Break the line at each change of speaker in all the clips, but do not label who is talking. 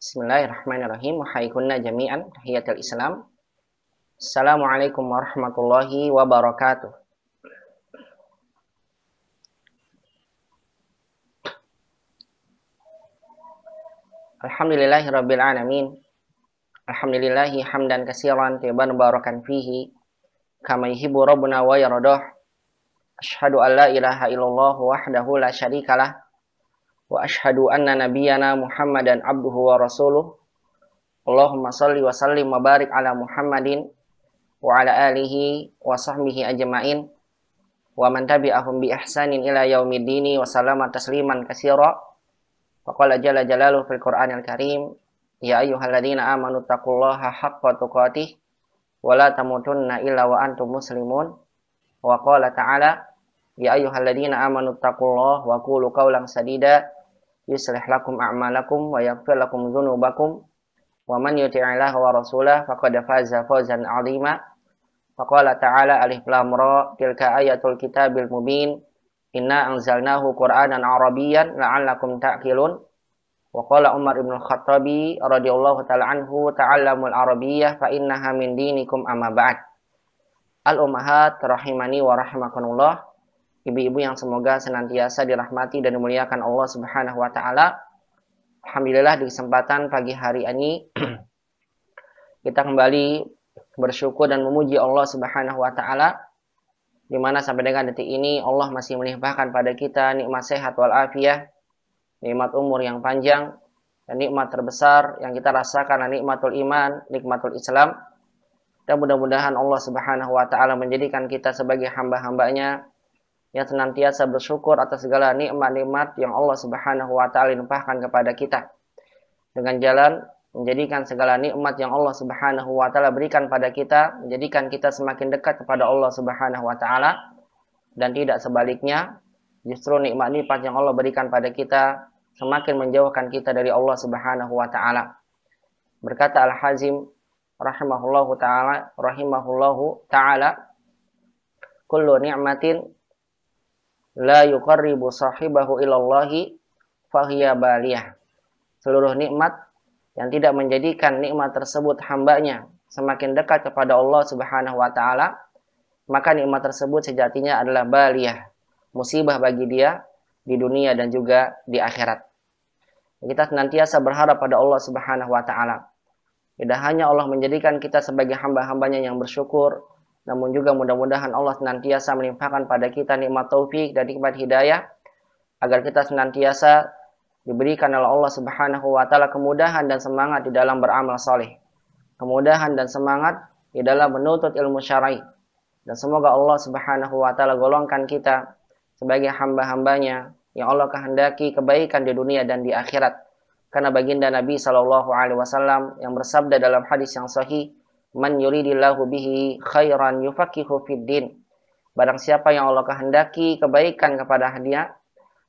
Bismillahirrahmanirrahim. Wahaikunna jami'an tahiyatul Islam. Assalamualaikum warahmatullahi wabarakatuh. Alhamdulillahi rabbil alamin. Alhamdulillahi hamdan kasiran tayyiban barakan fihi kama yuhibbu rabbuna wa yaradah. Ashadu an la ilaha illallah wahdahu la syarikalah wa ashadu anna nabiyyana muhammadan abduhu wa rasuluh Allahumma salli wa sallim wa barik ala muhammadin wa ala alihi wa sahbihi ajma'in wa man tabi'ahum bi ihsanin ila yaumidini wa salama tasliman kasira wa qala jala jalalu fil quran al karim ya ayuhalladina amanu taqullaha haqqa tuqatih wa la tamutunna illa wa antum muslimun wa qala ta'ala ya ayuhalladina amanu taqullaha wa kulu kaulang sadidah يصلح لكم أعمالكم ويغفر لكم ذنوبكم ومن يطع الله ورسوله فقد فاز فوزا عظيما فقال تعالى ألف لام را تلك آية الكتاب المبين إنا أنزلناه قرآنا عربيا لعلكم تأكلون وقال عمر بن الخطاب رضي الله تعالى عنه تعلموا العربية فإنها من دينكم أما بعد الأمهات رحمني ورحمكم الله ibu-ibu yang semoga senantiasa dirahmati dan dimuliakan Allah Subhanahu wa taala. Alhamdulillah di kesempatan pagi hari ini kita kembali bersyukur dan memuji Allah Subhanahu wa taala di mana sampai dengan detik ini Allah masih melimpahkan pada kita nikmat sehat wal afiah, nikmat umur yang panjang, dan nikmat terbesar yang kita rasakan adalah nikmatul iman, nikmatul Islam. Dan mudah-mudahan Allah Subhanahu wa taala menjadikan kita sebagai hamba-hambanya yang senantiasa bersyukur atas segala nikmat-nikmat yang Allah Subhanahu wa taala limpahkan kepada kita. Dengan jalan menjadikan segala nikmat yang Allah Subhanahu wa taala berikan pada kita, menjadikan kita semakin dekat kepada Allah Subhanahu wa taala dan tidak sebaliknya, justru nikmat-nikmat yang Allah berikan pada kita semakin menjauhkan kita dari Allah Subhanahu wa taala. Berkata Al-Hazim rahimahullahu taala rahimahullahu taala kullu ni'matin la yuqarribu sahibahu ilallahi fahiya Seluruh nikmat yang tidak menjadikan nikmat tersebut hambanya semakin dekat kepada Allah Subhanahu wa taala, maka nikmat tersebut sejatinya adalah baliyah, musibah bagi dia di dunia dan juga di akhirat. Kita senantiasa berharap pada Allah Subhanahu wa taala. Tidak hanya Allah menjadikan kita sebagai hamba-hambanya yang bersyukur, namun juga mudah-mudahan Allah senantiasa melimpahkan pada kita nikmat taufik dan nikmat hidayah agar kita senantiasa diberikan oleh Allah Subhanahu wa taala kemudahan dan semangat di dalam beramal soleh. Kemudahan dan semangat di dalam menuntut ilmu syar'i. Dan semoga Allah Subhanahu wa taala golongkan kita sebagai hamba-hambanya yang Allah kehendaki kebaikan di dunia dan di akhirat. Karena baginda Nabi Shallallahu alaihi wasallam yang bersabda dalam hadis yang sahih, Man yuridillahu bihi khairan yufakihu fid din. Barang siapa yang Allah kehendaki kebaikan kepada dia,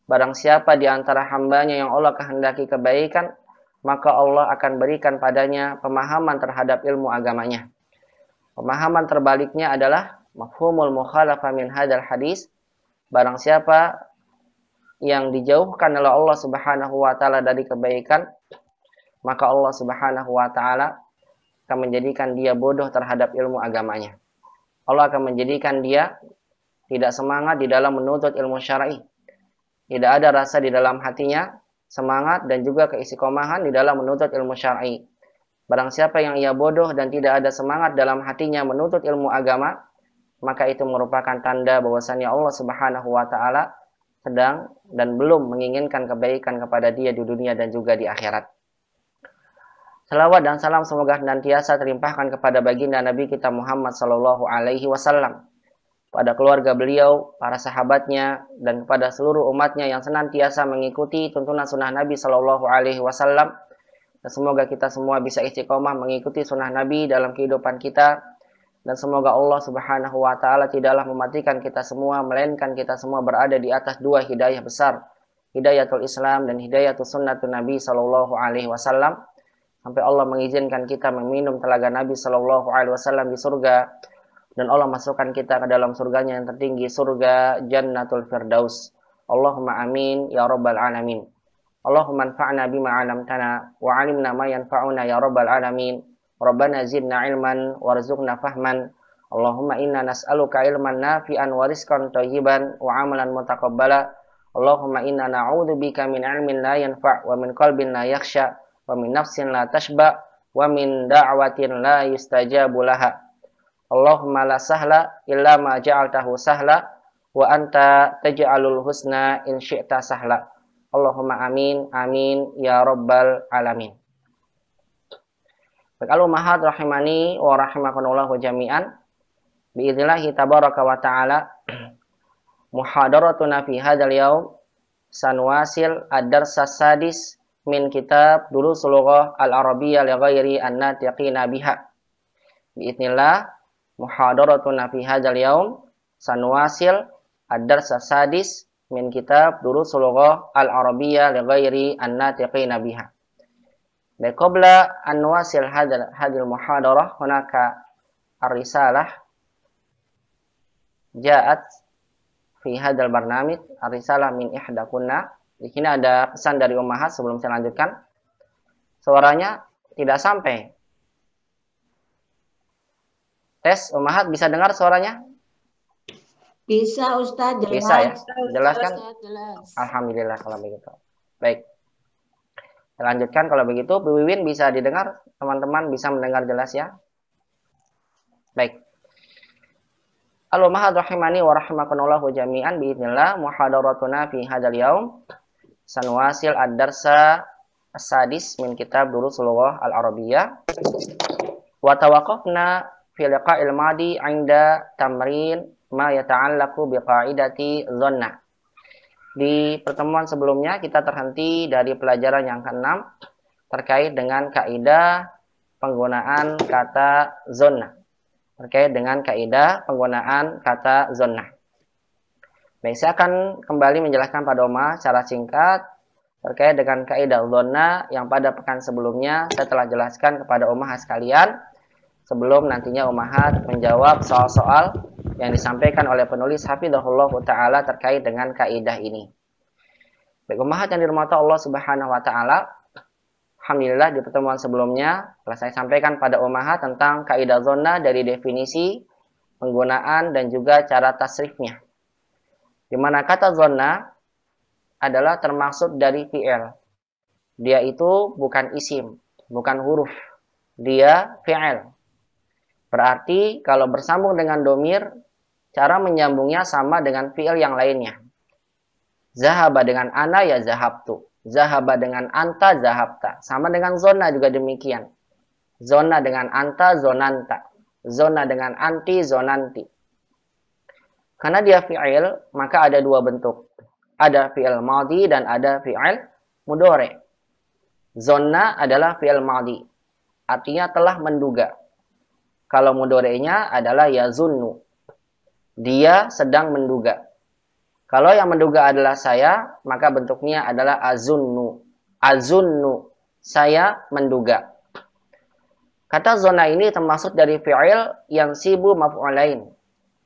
barang siapa di antara hambanya yang Allah kehendaki kebaikan, maka Allah akan berikan padanya pemahaman terhadap ilmu agamanya. Pemahaman terbaliknya adalah mafhumul mukhalafa min hadal hadis. Barang siapa yang dijauhkan oleh Allah Subhanahu wa taala dari kebaikan, maka Allah Subhanahu wa taala akan menjadikan dia bodoh terhadap ilmu agamanya. Allah akan menjadikan dia tidak semangat di dalam menuntut ilmu syar'i. Tidak ada rasa di dalam hatinya semangat dan juga keisikomahan di dalam menuntut ilmu syar'i. Barang siapa yang ia bodoh dan tidak ada semangat dalam hatinya menuntut ilmu agama, maka itu merupakan tanda bahwasannya Allah Subhanahu wa taala sedang dan belum menginginkan kebaikan kepada dia di dunia dan juga di akhirat. Salawat dan salam semoga senantiasa terlimpahkan kepada baginda Nabi kita Muhammad Sallallahu Alaihi Wasallam, pada keluarga beliau, para sahabatnya, dan kepada seluruh umatnya yang senantiasa mengikuti tuntunan sunnah Nabi Sallallahu Alaihi Wasallam. Dan semoga kita semua bisa istiqomah mengikuti sunnah Nabi dalam kehidupan kita. Dan semoga Allah Subhanahu Wa Taala tidaklah mematikan kita semua, melainkan kita semua berada di atas dua hidayah besar, hidayatul Islam dan hidayatul Sunnatul Nabi Sallallahu Alaihi Wasallam sampai Allah mengizinkan kita meminum telaga Nabi Shallallahu Alaihi Wasallam di surga dan Allah masukkan kita ke dalam surganya yang tertinggi surga Jannatul Firdaus. Allahumma amin ya rabbal alamin. Allahumma anfa'na bima 'allamtana wa 'allimna ma yanfa'una ya rabbal alamin. Rabbana zidna ilman warzuqna fahman. Allahumma inna nas'aluka ilman nafi'an wa rizqan thayyiban wa 'amalan mutaqabbala. Allahumma inna na'udzubika min 'ilmin la yanfa' wa min qalbin la yakhsha wa min nafsin la tashba wa min da'watin la yustajabu laha Allahumma la sahla illa ma ja'altahu sahla wa anta taj'alul husna in syi'ta sahla Allahumma amin amin ya rabbal alamin Baik al rahimani wa rahimakumullahu jami'an Biiznillahi tabaraka wa ta'ala Muhadaratuna fi hadal yaum Sanwasil ad-darsa sadis min kitab dulu seluruh al-arabiyah li ghairi an-natiqina biha. Biidznillah muhadaratuna fi hadzal yaum sanwasil ad-dars sadis min kitab dulu seluruh al-arabiyah li ghairi an-natiqina biha. Baik qabla an nuwasil hadzal hadzal muhadarah hunaka ar-risalah ja'at fi hadzal barnamij ar min ihdakunna di sini ada pesan dari Umahat sebelum saya lanjutkan. Suaranya tidak sampai. Tes, Umahat bisa dengar suaranya?
Bisa Ustaz, jelas. Bisa ya? Jelas kan? jelas.
Alhamdulillah kalau begitu. Baik. Saya lanjutkan kalau begitu. Bu Wiwin bisa didengar, teman-teman bisa mendengar jelas ya? Baik. Allahumma mahad rahimani wa rahimakunallahu jami'an biidnillah muhadaratuna fi hadal yaum sanwasil ad-darsa sadis min kitab dulu Lughah al arabiyah Wa filiqa ilmadi ainda 'inda tamrin ma yata'allaqu bi qa'idati Di pertemuan sebelumnya kita terhenti dari pelajaran yang keenam terkait dengan kaidah penggunaan kata zona terkait dengan kaidah penggunaan kata zona. Baik, saya akan kembali menjelaskan pada Oma secara singkat terkait dengan kaidah zona yang pada pekan sebelumnya saya telah jelaskan kepada Oma sekalian sebelum nantinya Omaha menjawab soal-soal yang disampaikan oleh penulis Hafidhullah Ta'ala terkait dengan kaidah ini. Baik, Omaha yang dirahmati Allah Subhanahu Wa Ta'ala, Alhamdulillah di pertemuan sebelumnya telah saya sampaikan pada Omaha tentang kaidah zona dari definisi, penggunaan, dan juga cara tasrifnya. Dimana kata zona adalah termasuk dari fi'il. Dia itu bukan isim, bukan huruf. Dia fi'il. Berarti kalau bersambung dengan domir, cara menyambungnya sama dengan fi'il yang lainnya. Zahaba dengan ana ya zahabtu. Zahaba dengan anta zahabta. Sama dengan zona juga demikian. Zona dengan anta zonanta. Zona dengan anti zonanti karena dia fi'il, maka ada dua bentuk. Ada fi'il madi dan ada fi'il mudore. Zona adalah fi'il madi. Artinya telah menduga. Kalau mudorenya adalah yazunnu. Dia sedang menduga. Kalau yang menduga adalah saya, maka bentuknya adalah azunnu. Azunnu, saya menduga. Kata zona ini termasuk dari fi'il yang sibu maf'ulain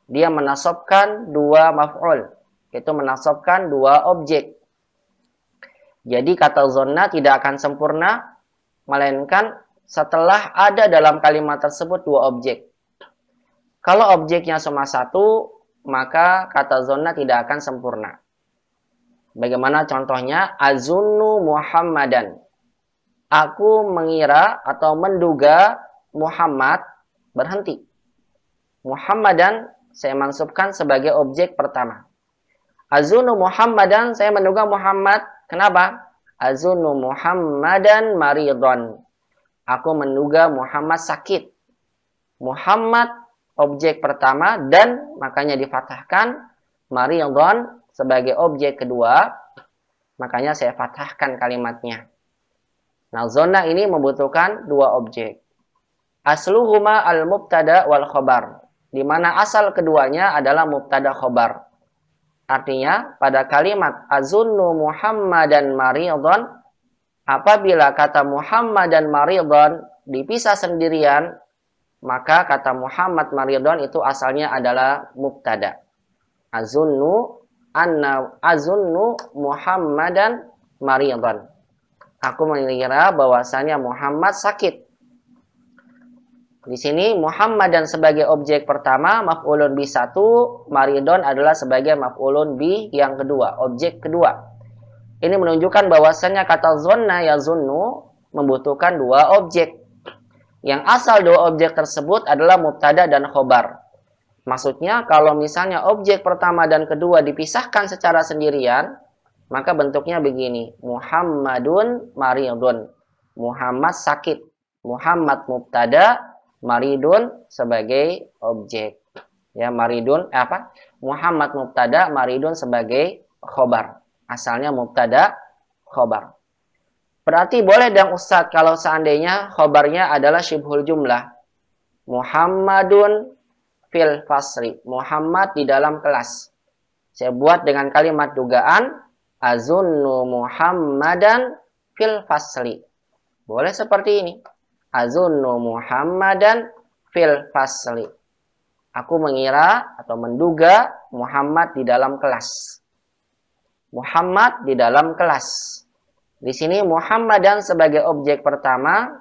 dia menasobkan dua maf'ul, yaitu menasobkan dua objek. Jadi kata zona tidak akan sempurna, melainkan setelah ada dalam kalimat tersebut dua objek. Kalau objeknya cuma satu, maka kata zona tidak akan sempurna. Bagaimana contohnya? Azunnu Muhammadan. Aku mengira atau menduga Muhammad berhenti. Muhammadan saya mansubkan sebagai objek pertama. Azunu Muhammadan, saya menduga Muhammad. Kenapa? Azunu Muhammadan maridon. Aku menduga Muhammad sakit. Muhammad objek pertama dan makanya difatahkan maridon sebagai objek kedua. Makanya saya fatahkan kalimatnya. Nah, zona ini membutuhkan dua objek. Asluhuma al-mubtada wal khobar di mana asal keduanya adalah mubtada khobar. Artinya, pada kalimat azunnu dan maridon, apabila kata Muhammad dan maridon dipisah sendirian, maka kata Muhammad maridon itu asalnya adalah mubtada. Azunnu anna azunnu dan maridon. Aku mengira bahwasanya Muhammad sakit. Di sini Muhammad dan sebagai objek pertama, maf'ulun bi satu, maridon adalah sebagai maf'ulun bi yang kedua, objek kedua. Ini menunjukkan bahwasannya kata zonna ya zunnu membutuhkan dua objek. Yang asal dua objek tersebut adalah mubtada dan khobar. Maksudnya kalau misalnya objek pertama dan kedua dipisahkan secara sendirian, maka bentuknya begini. Muhammadun maridun. Muhammad sakit. Muhammad mubtada, maridun sebagai objek. Ya, maridun eh, apa? Muhammad mubtada, maridun sebagai khobar. Asalnya mubtada khobar. Berarti boleh dong Ustadz kalau seandainya khobarnya adalah syibhul jumlah. Muhammadun fil fasri. Muhammad di dalam kelas. Saya buat dengan kalimat dugaan. Azunnu Muhammadan fil fasri. Boleh seperti ini. Azunnu dan fil fasli. Aku mengira atau menduga Muhammad di dalam kelas. Muhammad di dalam kelas. Di sini Muhammadan sebagai objek pertama,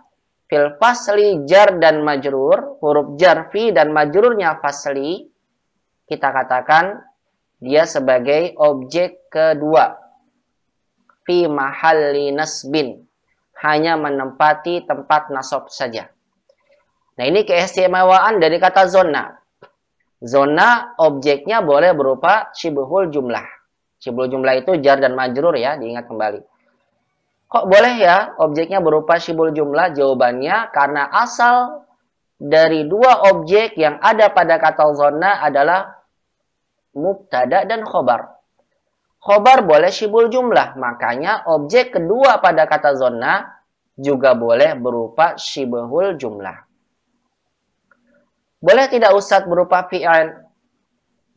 fil fasli jar dan majrur, huruf jar dan majrurnya fasli, kita katakan dia sebagai objek kedua. Fi mahalli nasbin hanya menempati tempat nasab saja. Nah ini keistimewaan dari kata zona. Zona objeknya boleh berupa syibhul jumlah. Syibhul jumlah itu jar dan majrur ya, diingat kembali. Kok boleh ya objeknya berupa syibhul jumlah? Jawabannya karena asal dari dua objek yang ada pada kata zona adalah mubtada dan khobar. Khobar boleh syibul jumlah, makanya objek kedua pada kata zona juga boleh berupa syibhul jumlah. Boleh tidak Ustadz berupa fi'an?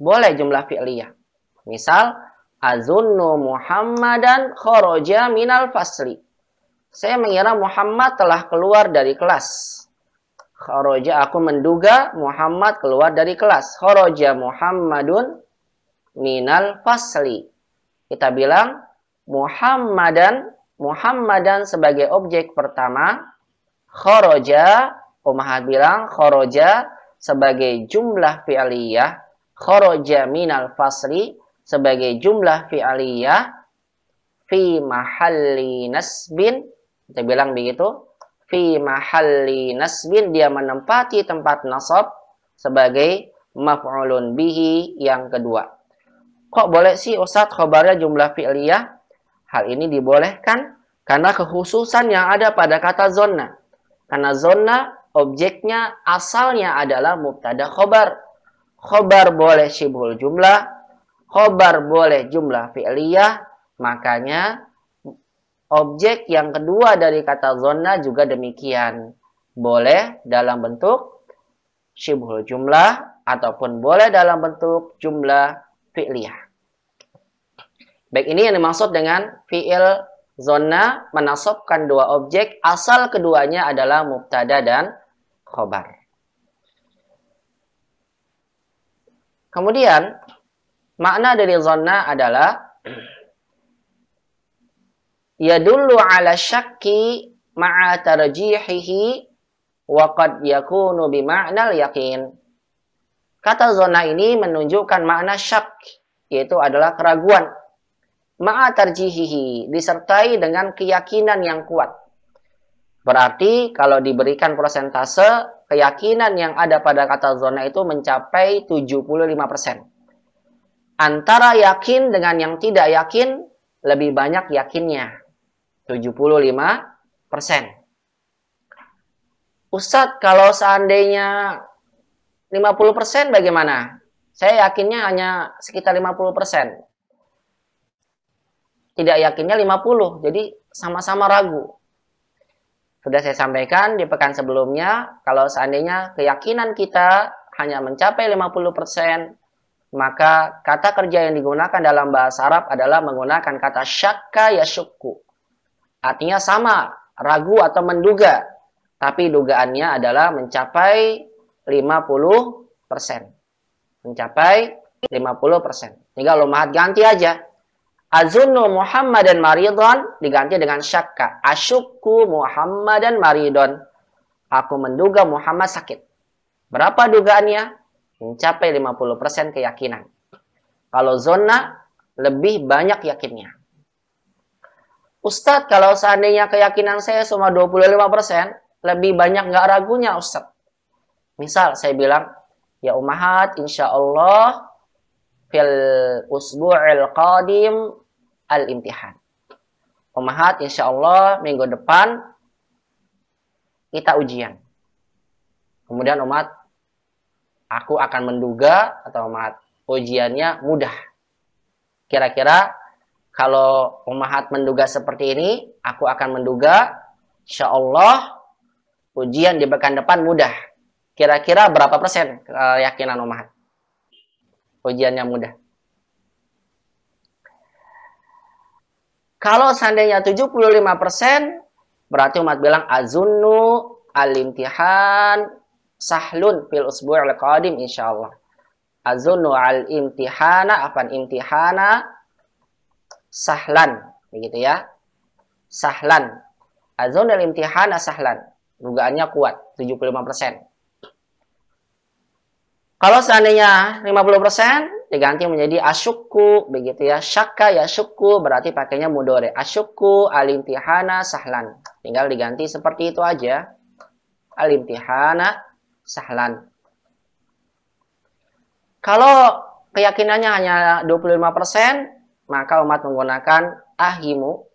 Boleh jumlah fi'liyah. Misal, azunnu Muhammadan khoroja minal fasli. Saya mengira Muhammad telah keluar dari kelas. Khoroja aku menduga Muhammad keluar dari kelas. Khoroja Muhammadun minal fasli kita bilang Muhammadan, Muhammadan sebagai objek pertama, khoroja, Umahat bilang khoroja sebagai jumlah fi'liyah, khoroja minal fasri sebagai jumlah fi'liyah, fi mahalli nasbin, kita bilang begitu, fi mahalli nasbin dia menempati tempat nasab sebagai maf'ulun bihi yang kedua. Kok boleh sih Ustadz khobarnya jumlah fi'liyah? Hal ini dibolehkan karena kekhususan yang ada pada kata zona. Karena zona objeknya asalnya adalah mubtada khobar. Khobar boleh syibhul jumlah, khobar boleh jumlah fi'liyah, makanya objek yang kedua dari kata zona juga demikian. Boleh dalam bentuk syibhul jumlah ataupun boleh dalam bentuk jumlah fi'liyah. Baik, ini yang dimaksud dengan fi'il zona menasobkan dua objek asal keduanya adalah mubtada dan khobar. Kemudian makna dari zona adalah yadullu ala syakki ma'a tarjihihi wa qad yakunu bima'nal yakin. Kata zona ini menunjukkan makna syak, yaitu adalah keraguan. Ma'a tarjihihi, disertai dengan keyakinan yang kuat. Berarti kalau diberikan prosentase, keyakinan yang ada pada kata zona itu mencapai 75%. Antara yakin dengan yang tidak yakin, lebih banyak yakinnya, 75%. Ustadz, kalau seandainya 50% bagaimana? Saya yakinnya hanya sekitar 50%. Tidak yakinnya 50, jadi sama-sama ragu. Sudah saya sampaikan di pekan sebelumnya, kalau seandainya keyakinan kita hanya mencapai 50%, maka kata kerja yang digunakan dalam bahasa Arab adalah menggunakan kata syakka ya Artinya sama, ragu atau menduga. Tapi dugaannya adalah mencapai 50%. Mencapai 50%. Tinggal lo mahat ganti aja. Muhammad dan maridon diganti dengan syakka. Asyukku dan maridon. Aku menduga Muhammad sakit. Berapa dugaannya? Mencapai 50% keyakinan. Kalau zona, lebih banyak yakinnya. Ustadz, kalau seandainya keyakinan saya cuma 25%, lebih banyak nggak ragunya Ustadz. Misal saya bilang, ya Ummahat, insya Allah fil usbu'il qadim al imtihan. Ummahat, insya Allah minggu depan kita ujian. Kemudian umat, aku akan menduga atau umat ujiannya mudah. Kira-kira kalau umahat menduga seperti ini, aku akan menduga, insya Allah ujian di pekan depan mudah. Kira-kira berapa persen keyakinan eh, Umat? Ujiannya mudah. Kalau seandainya 75 persen, berarti umat bilang Azunu alimtihan sahlun fil al qadim insyaallah. Azunnu al-imtihana apa imtihana sahlan begitu ya. Sahlan. Azunnu al-imtihana sahlan. Dugaannya kuat 75%. persen. Kalau seandainya 50% diganti menjadi asyukku, begitu ya. Syakka ya syukku, berarti pakainya mudore. Asyukku, alimtihana sahlan. Tinggal diganti seperti itu aja. alimtihana sahlan. Kalau keyakinannya hanya 25%, maka umat menggunakan ahimu.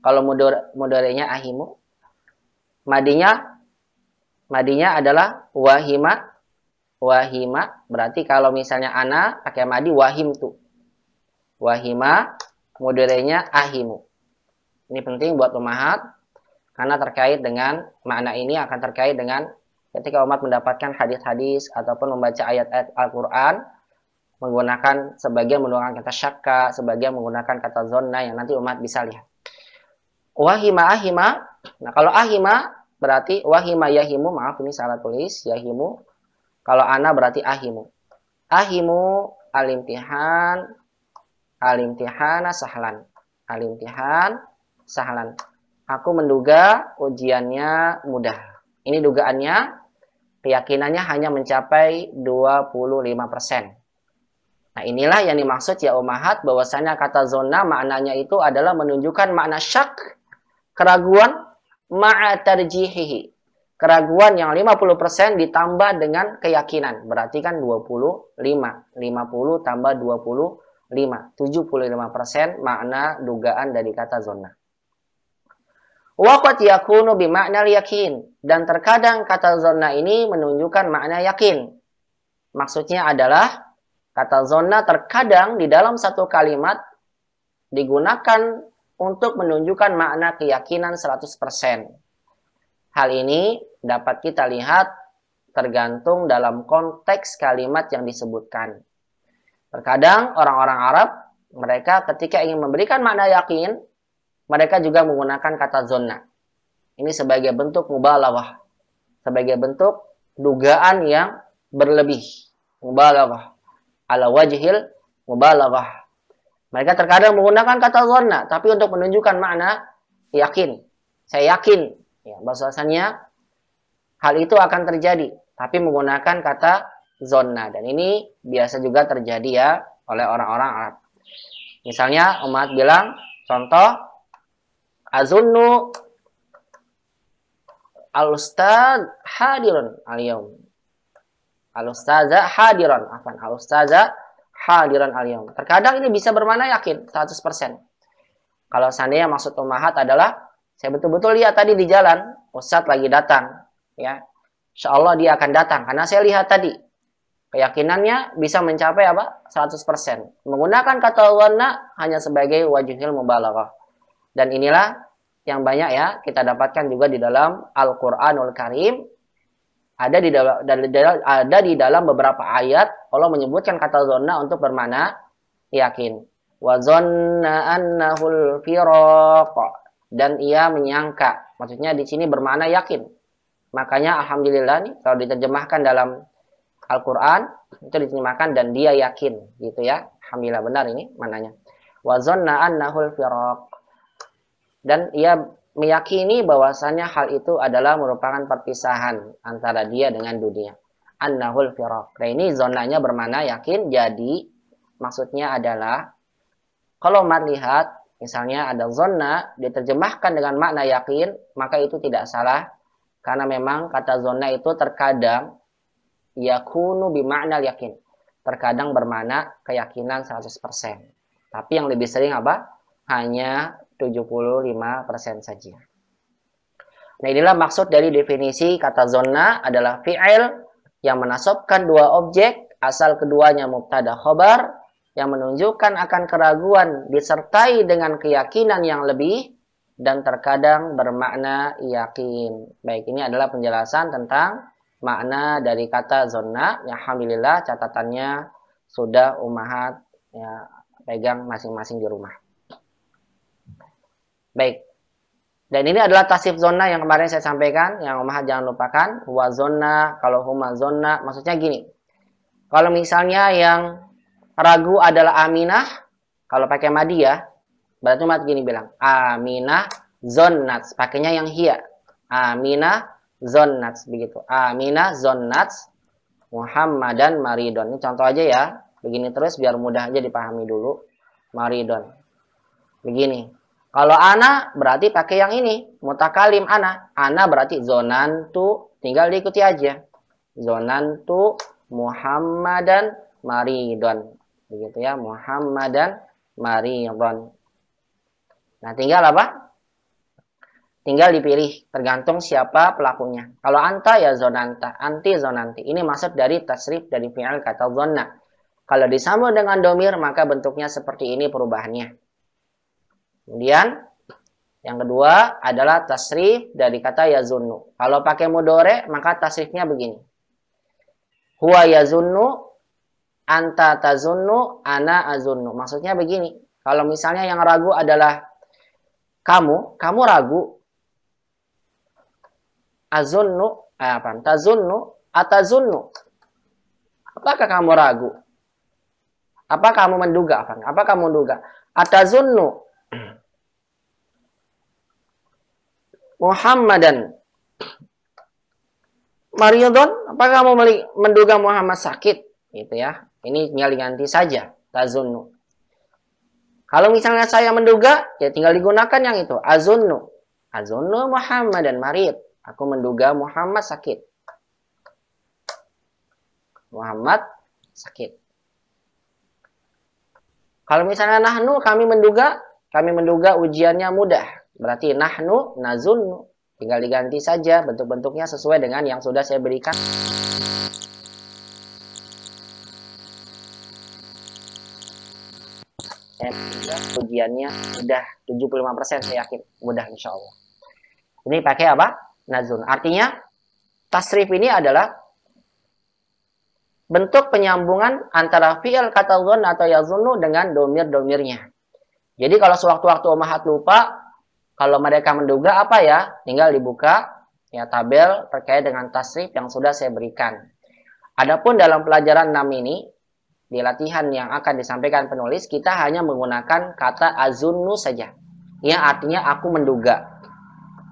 Kalau mudore, mudorenya ahimu. Madinya, madinya adalah wahimah wahima berarti kalau misalnya ana pakai madi wahim tuh. wahima modalnya ahimu ini penting buat pemahat karena terkait dengan makna ini akan terkait dengan ketika umat mendapatkan hadis-hadis ataupun membaca ayat-ayat Al-Quran menggunakan sebagian menggunakan kata syakka sebagian menggunakan kata zona yang nanti umat bisa lihat wahima ahima nah kalau ahima berarti wahima yahimu maaf ini salah tulis yahimu kalau ana berarti ahimu. Ahimu alimtihan alimtihana sahlan. Alimtihan sahlan. Aku menduga ujiannya mudah. Ini dugaannya, keyakinannya hanya mencapai 25%. Nah inilah yang dimaksud ya umahat bahwasanya kata zona maknanya itu adalah menunjukkan makna syak, keraguan, ma'a tarjihihi keraguan yang 50% ditambah dengan keyakinan. Berarti kan 25. 50 tambah 25. 75% makna dugaan dari kata zona wakat yakunu bimakna yakin. Dan terkadang kata zona ini menunjukkan makna yakin. Maksudnya adalah kata zona terkadang di dalam satu kalimat digunakan untuk menunjukkan makna keyakinan 100%. Hal ini dapat kita lihat tergantung dalam konteks kalimat yang disebutkan. Terkadang orang-orang Arab, mereka ketika ingin memberikan makna yakin, mereka juga menggunakan kata zona. Ini sebagai bentuk mubalawah, sebagai bentuk dugaan yang berlebih. Mubalawah. Ala wajhil mubalawah. Mereka terkadang menggunakan kata zona, tapi untuk menunjukkan makna yakin. Saya yakin Ya, bahwasanya hal itu akan terjadi, tapi menggunakan kata zona dan ini biasa juga terjadi ya oleh orang-orang Arab. Misalnya umat bilang contoh azunnu al-ustaz hadirun al hadiron Al-ustaza hadirun, afan al-ustaza hadirun al Terkadang ini bisa bermana yakin 100%. Kalau seandainya maksud umahat adalah saya betul-betul lihat tadi di jalan, Ustadz lagi datang. ya Insya Allah dia akan datang. Karena saya lihat tadi, keyakinannya bisa mencapai apa? 100%. Menggunakan kata warna hanya sebagai wajuhil mubalaghah. Dan inilah yang banyak ya kita dapatkan juga di dalam Al-Qur'anul Karim ada di dalam ada di dalam beberapa ayat Allah menyebutkan kata zona untuk bermana yakin. Wa zanna annahul firaq dan ia menyangka. Maksudnya di sini bermakna yakin. Makanya alhamdulillah nih kalau diterjemahkan dalam Al-Qur'an itu diterjemahkan dan dia yakin gitu ya. Alhamdulillah benar ini mananya. Wa zanna annahul firaq. Dan ia meyakini bahwasanya hal itu adalah merupakan perpisahan antara dia dengan dunia. Annahul firaq. Nah ini zonanya bermakna yakin jadi maksudnya adalah kalau melihat Misalnya ada zona, diterjemahkan dengan makna yakin, maka itu tidak salah karena memang kata zona itu terkadang yakunu bimakna yakin. Terkadang bermakna keyakinan 100%. Tapi yang lebih sering apa? Hanya 75% saja. Nah, inilah maksud dari definisi kata zona adalah fi'il yang menasobkan dua objek asal keduanya mubtada khobar yang menunjukkan akan keraguan disertai dengan keyakinan yang lebih dan terkadang bermakna yakin. Baik, ini adalah penjelasan tentang makna dari kata zona. Ya, alhamdulillah catatannya sudah umahat ya, pegang masing-masing di rumah. Baik. Dan ini adalah tasif zona yang kemarin saya sampaikan, yang umahat jangan lupakan. Wa zona, kalau huma zona, maksudnya gini. Kalau misalnya yang ragu adalah aminah. Kalau pakai madi ya, berarti mati gini bilang aminah zonnats. Pakainya yang hiya. Aminah zonnats begitu. Aminah zonnats Muhammadan maridon. Ini contoh aja ya. Begini terus biar mudah aja dipahami dulu. Maridon. Begini. Kalau ana berarti pakai yang ini. Mutakalim ana. Ana berarti zonantu. Tinggal diikuti aja. Zonantu Muhammadan maridon begitu ya Muhammadan maridon nah tinggal apa tinggal dipilih tergantung siapa pelakunya kalau anta ya zonanta anti zonanti ini maksud dari tasrif dari final kata zonna kalau disambung dengan domir maka bentuknya seperti ini perubahannya kemudian yang kedua adalah tasrif dari kata yazunnu. Kalau pakai mudore, maka tasrifnya begini. Huwa yazunnu anta tazunnu ana azunnu. Maksudnya begini, kalau misalnya yang ragu adalah kamu, kamu ragu azunnu eh, apa? Tazunnu atazunnu. Apakah kamu ragu? Apa kamu menduga? Apa, apa kamu menduga? Atazunnu Muhammadan Maridon, apakah kamu menduga Muhammad sakit? Gitu ya. Ini tinggal diganti saja. Tazunnu. Kalau misalnya saya menduga, ya tinggal digunakan yang itu. Azunnu. Azunnu Muhammad dan Marid. Aku menduga Muhammad sakit. Muhammad sakit. Kalau misalnya nahnu kami menduga, kami menduga ujiannya mudah. Berarti nahnu nazunnu. Tinggal diganti saja bentuk-bentuknya sesuai dengan yang sudah saya berikan. saya ujiannya udah 75% saya yakin mudah insya Allah. Ini pakai apa? Nazun. Artinya tasrif ini adalah bentuk penyambungan antara fi'il kata zun atau yazunu dengan domir-domirnya. Jadi kalau sewaktu-waktu omahat lupa, kalau mereka menduga apa ya, tinggal dibuka ya tabel terkait dengan tasrif yang sudah saya berikan. Adapun dalam pelajaran 6 ini, di latihan yang akan disampaikan penulis, kita hanya menggunakan kata azunnu saja. Yang artinya aku menduga.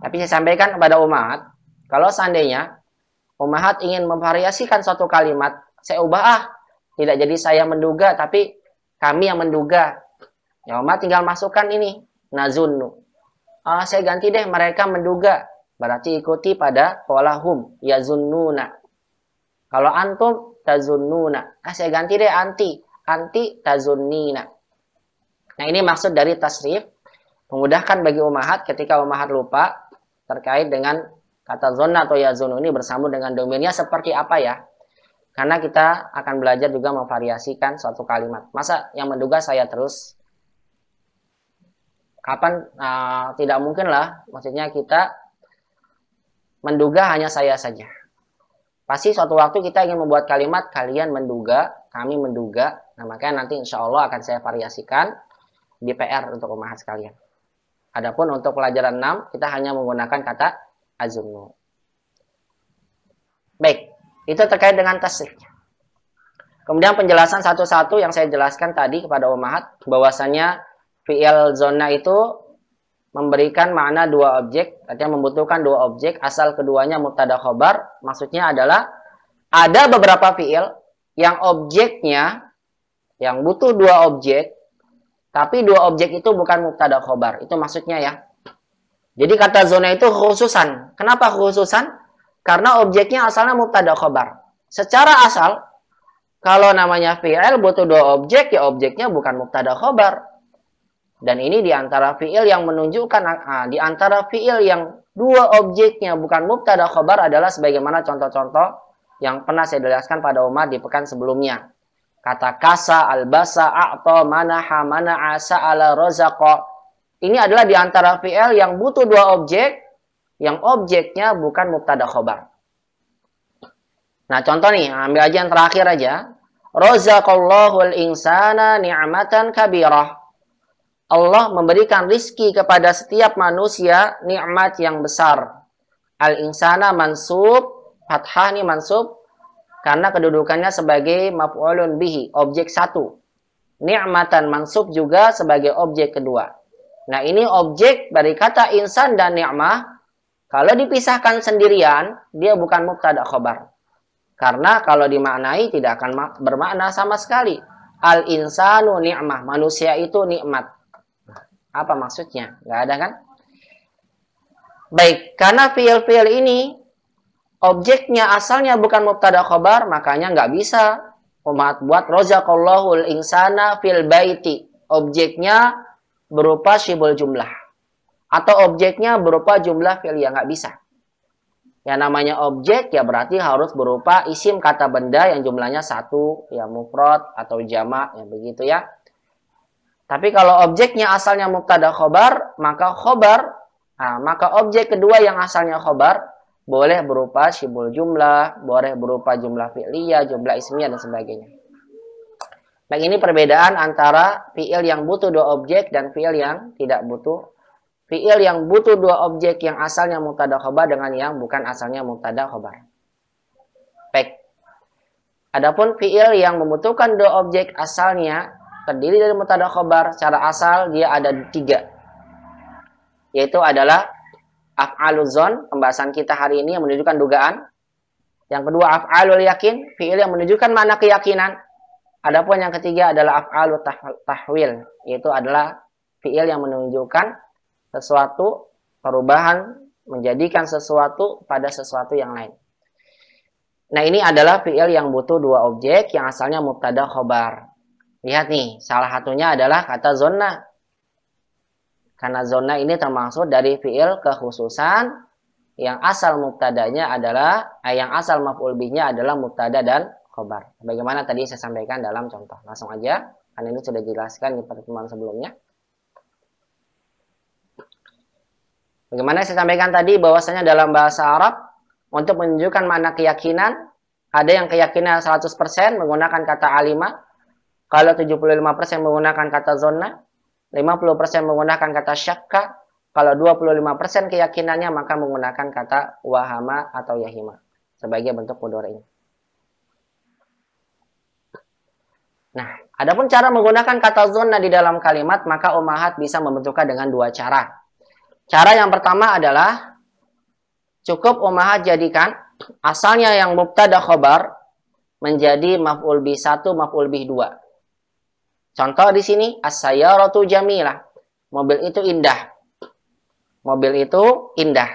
Tapi saya sampaikan kepada umat, kalau seandainya umat ingin memvariasikan suatu kalimat, saya ubah ah, tidak jadi saya menduga, tapi kami yang menduga. Ya umat tinggal masukkan ini, nazunnu. Ah, saya ganti deh, mereka menduga. Berarti ikuti pada pola hum, yazunnuna. Kalau antum Tazununa. Nah, saya ganti deh anti. Anti tazunina. Nah, ini maksud dari tasrif. Memudahkan bagi umahat ketika umahat lupa terkait dengan kata zona atau yazunu ini bersambung dengan domainnya seperti apa ya? Karena kita akan belajar juga memvariasikan suatu kalimat. Masa yang menduga saya terus? Kapan? Nah, tidak mungkin lah. Maksudnya kita menduga hanya saya saja. Pasti suatu waktu kita ingin membuat kalimat kalian menduga, kami menduga. Nah, makanya nanti insya Allah akan saya variasikan di PR untuk pemahas sekalian. Adapun untuk pelajaran 6, kita hanya menggunakan kata azumnu. Baik, itu terkait dengan tasrik. Kemudian penjelasan satu-satu yang saya jelaskan tadi kepada Omahat, bahwasannya fi'il zona itu memberikan makna dua objek, artinya membutuhkan dua objek, asal keduanya mubtada khobar, maksudnya adalah ada beberapa fiil yang objeknya, yang butuh dua objek, tapi dua objek itu bukan mubtada khobar, itu maksudnya ya. Jadi kata zona itu khususan. Kenapa khususan? Karena objeknya asalnya mubtada khobar. Secara asal, kalau namanya fiil butuh dua objek, ya objeknya bukan mubtada khobar, dan ini di antara fiil yang menunjukkan ah, ah, di antara fiil yang dua objeknya bukan mubtada khobar adalah sebagaimana contoh-contoh yang pernah saya jelaskan pada Umar di pekan sebelumnya. Kata kasa, albasa, a'to, manaha, mana'a, sa'ala, rozako. Ini adalah di antara fiil yang butuh dua objek yang objeknya bukan mubtada khobar. Nah, contoh nih, ambil aja yang terakhir aja. Rozakallahul insana ni'matan kabirah Allah memberikan rizki kepada setiap manusia nikmat yang besar. Al-insana mansub, fathah ini mansub, karena kedudukannya sebagai maf'ulun bihi, objek satu. Ni'matan mansub juga sebagai objek kedua. Nah ini objek dari kata insan dan ni'mah, kalau dipisahkan sendirian, dia bukan mubtada khobar. Karena kalau dimaknai tidak akan bermakna sama sekali. Al-insanu ni'mah, manusia itu nikmat. Apa maksudnya? Nggak ada kan? Baik, karena fiil-fiil ini objeknya asalnya bukan mubtada khobar, makanya nggak bisa umat buat rozaqallahul insana fil baiti. Objeknya berupa syibul jumlah. Atau objeknya berupa jumlah fiil yang nggak bisa. Ya namanya objek ya berarti harus berupa isim kata benda yang jumlahnya satu, ya mufrad atau jamak, ya begitu ya. Tapi kalau objeknya asalnya mubtada khobar, maka khobar, nah, maka objek kedua yang asalnya khobar boleh berupa simbol jumlah, boleh berupa jumlah fi'liyah, jumlah ismiyah dan sebagainya. Nah, ini perbedaan antara fi'il yang butuh dua objek dan fi'il yang tidak butuh. Fi'il yang butuh dua objek yang asalnya mubtada khobar dengan yang bukan asalnya mubtada khobar. Baik. Adapun fi'il yang membutuhkan dua objek asalnya terdiri dari mutada khobar secara asal dia ada tiga yaitu adalah af'aluzon pembahasan kita hari ini yang menunjukkan dugaan yang kedua af'alul yakin fiil yang menunjukkan mana keyakinan adapun yang ketiga adalah af'alu tahwil yaitu adalah fiil yang menunjukkan sesuatu perubahan menjadikan sesuatu pada sesuatu yang lain Nah, ini adalah fi'il yang butuh dua objek yang asalnya mubtada khobar. Lihat nih, salah satunya adalah kata zona. Karena zona ini termasuk dari fiil kekhususan yang asal mubtadanya adalah eh, yang asal mafulbihnya adalah mubtada dan khobar. Bagaimana tadi saya sampaikan dalam contoh. Langsung aja, karena ini sudah dijelaskan di pertemuan sebelumnya. Bagaimana saya sampaikan tadi bahwasanya dalam bahasa Arab untuk menunjukkan mana keyakinan ada yang keyakinan 100% menggunakan kata alimah. Kalau 75% menggunakan kata zona, 50% menggunakan kata syakka, kalau 25% keyakinannya maka menggunakan kata wahama atau yahima sebagai bentuk mudore ini. Nah, adapun cara menggunakan kata zona di dalam kalimat maka umahat bisa membentuknya dengan dua cara. Cara yang pertama adalah cukup umahat jadikan asalnya yang mubtada khobar menjadi maf'ul bih satu, maf'ul bih dua. Contoh di sini as tuh jamilah. Mobil itu indah. Mobil itu indah.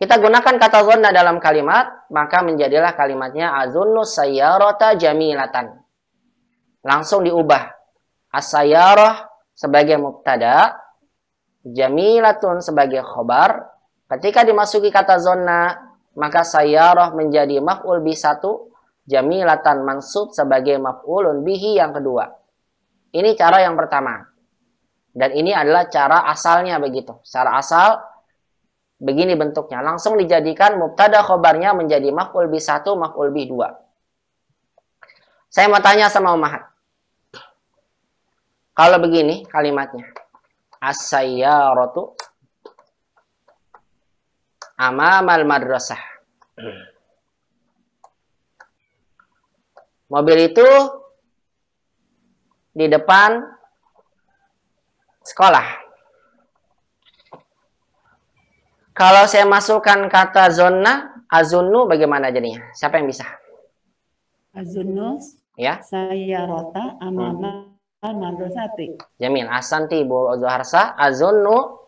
Kita gunakan kata zonna dalam kalimat, maka menjadilah kalimatnya azunnu sayyarata jamilatan. Langsung diubah. as sebagai mubtada, jamilatun sebagai khobar. Ketika dimasuki kata zonna, maka sayyarah menjadi maf'ul bi satu, jamilatan mansub sebagai maf'ulun bihi yang kedua. Ini cara yang pertama. Dan ini adalah cara asalnya begitu. Secara asal begini bentuknya. Langsung dijadikan mubtada khobarnya menjadi makul bi satu, makul bi dua. Saya mau tanya sama Umahat. Kalau begini kalimatnya. As-sayyaratu amamal madrasah. Mobil itu di depan sekolah. Kalau saya masukkan kata zona, azunnu bagaimana jadinya? Siapa yang bisa?
Azunnu. Ya. Saya rota amama hmm. madrasati.
Jamin. Asanti Bu Zuharsa. Azunnu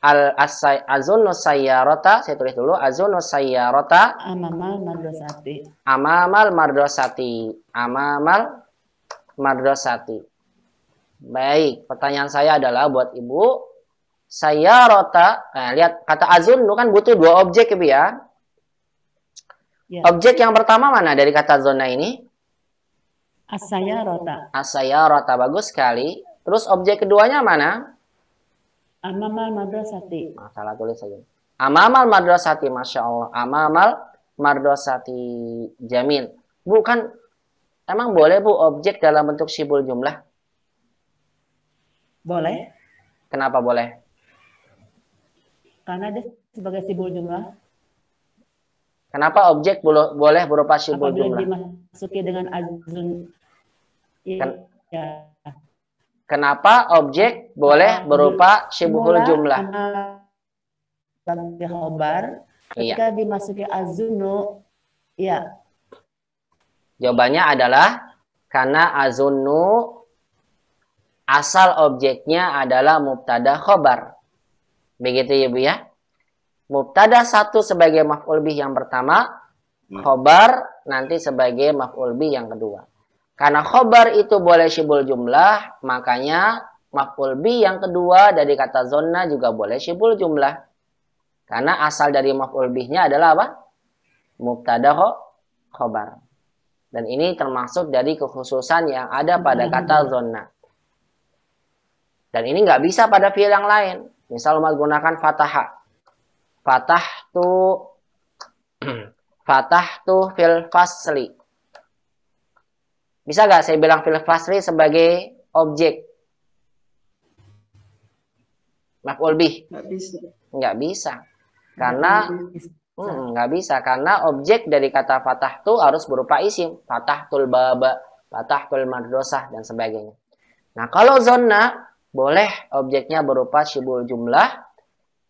al asai azunnu sayyarata saya tulis dulu azunnu rota
amama madrasati
amamal madrasati amamal madrasati. Baik, pertanyaan saya adalah buat Ibu, saya rota, nah, lihat kata azun lu kan butuh dua objek ya, ya. ya. Objek yang pertama mana dari kata zona ini? Asaya rota. Asaya rota, bagus sekali. Terus objek keduanya mana? Amamal madrasati. Nah, salah tulis saja. Amamal madrasati, Masya Allah. Amamal madrasati. jamin. Bu, kan Emang boleh Bu objek dalam bentuk simbol jumlah? Boleh. Kenapa boleh? Karena dia sebagai simbol jumlah. Kenapa objek boleh berupa simbol Apabila jumlah?
dimasuki dengan azun. Iya, Ken ya.
Kenapa objek boleh berupa simbol jumlah?
Karena khobar, iya. ketika iya. dimasuki azunu,
ya Jawabannya adalah karena azunnu asal objeknya adalah mubtada khobar. Begitu ya bu ya. Mubtada satu sebagai maf'ul bih yang pertama, hmm. khobar nanti sebagai maf'ul bih yang kedua. Karena khobar itu boleh syibul jumlah, makanya maf'ul bih yang kedua dari kata zona juga boleh syibul jumlah. Karena asal dari maf'ul bihnya adalah apa? Mubtada khobar. Dan ini termasuk dari kekhususan yang ada pada iya. kata zonna. Dan ini nggak bisa pada fiil yang lain. Misal menggunakan fathah. Fatah tu fatah tu fil fasli. Bisa nggak saya bilang fil fasli sebagai objek? Maf'ul lebih. Nggak bisa. Nggak bisa.
Karena Hmm, nah.
nggak bisa karena objek dari kata fatah tuh harus berupa isim, fatah tul baba, tul madrasah dan sebagainya. Nah, kalau zona boleh objeknya berupa syibul jumlah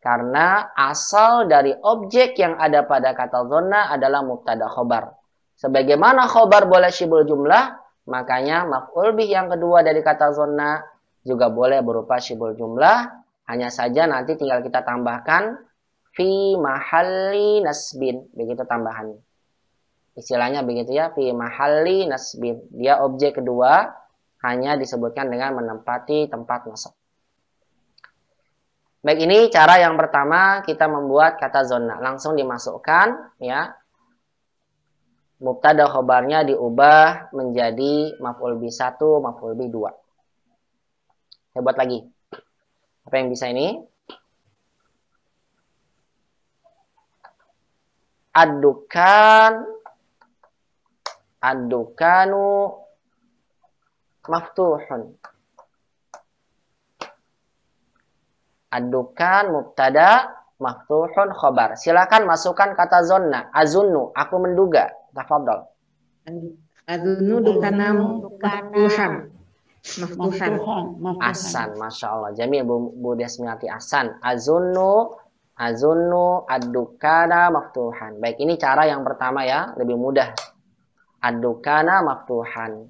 karena asal dari objek yang ada pada kata zona adalah mubtada khobar. Sebagaimana khobar boleh syibul jumlah, makanya maf'ul bih yang kedua dari kata zona juga boleh berupa syibul jumlah, hanya saja nanti tinggal kita tambahkan fi mahalli nasbin begitu tambahan istilahnya begitu ya fi mahalli nasbin dia objek kedua hanya disebutkan dengan menempati tempat nasab baik ini cara yang pertama kita membuat kata zona langsung dimasukkan ya mubtada khobarnya diubah menjadi maf'ul bi 1 maf'ul bi 2 saya buat lagi apa yang bisa ini adukan adukanu maftuhun adukan mubtada maftuhun khobar silakan masukkan kata zonna azunnu aku menduga Tafadol
azunnu dukana maftuhan
maftuhan asan masya Allah jamil bu, bu Desmiati asan azunnu Azunnu adukana maftuhan. Baik, ini cara yang pertama ya, lebih mudah. Adukana maftuhan.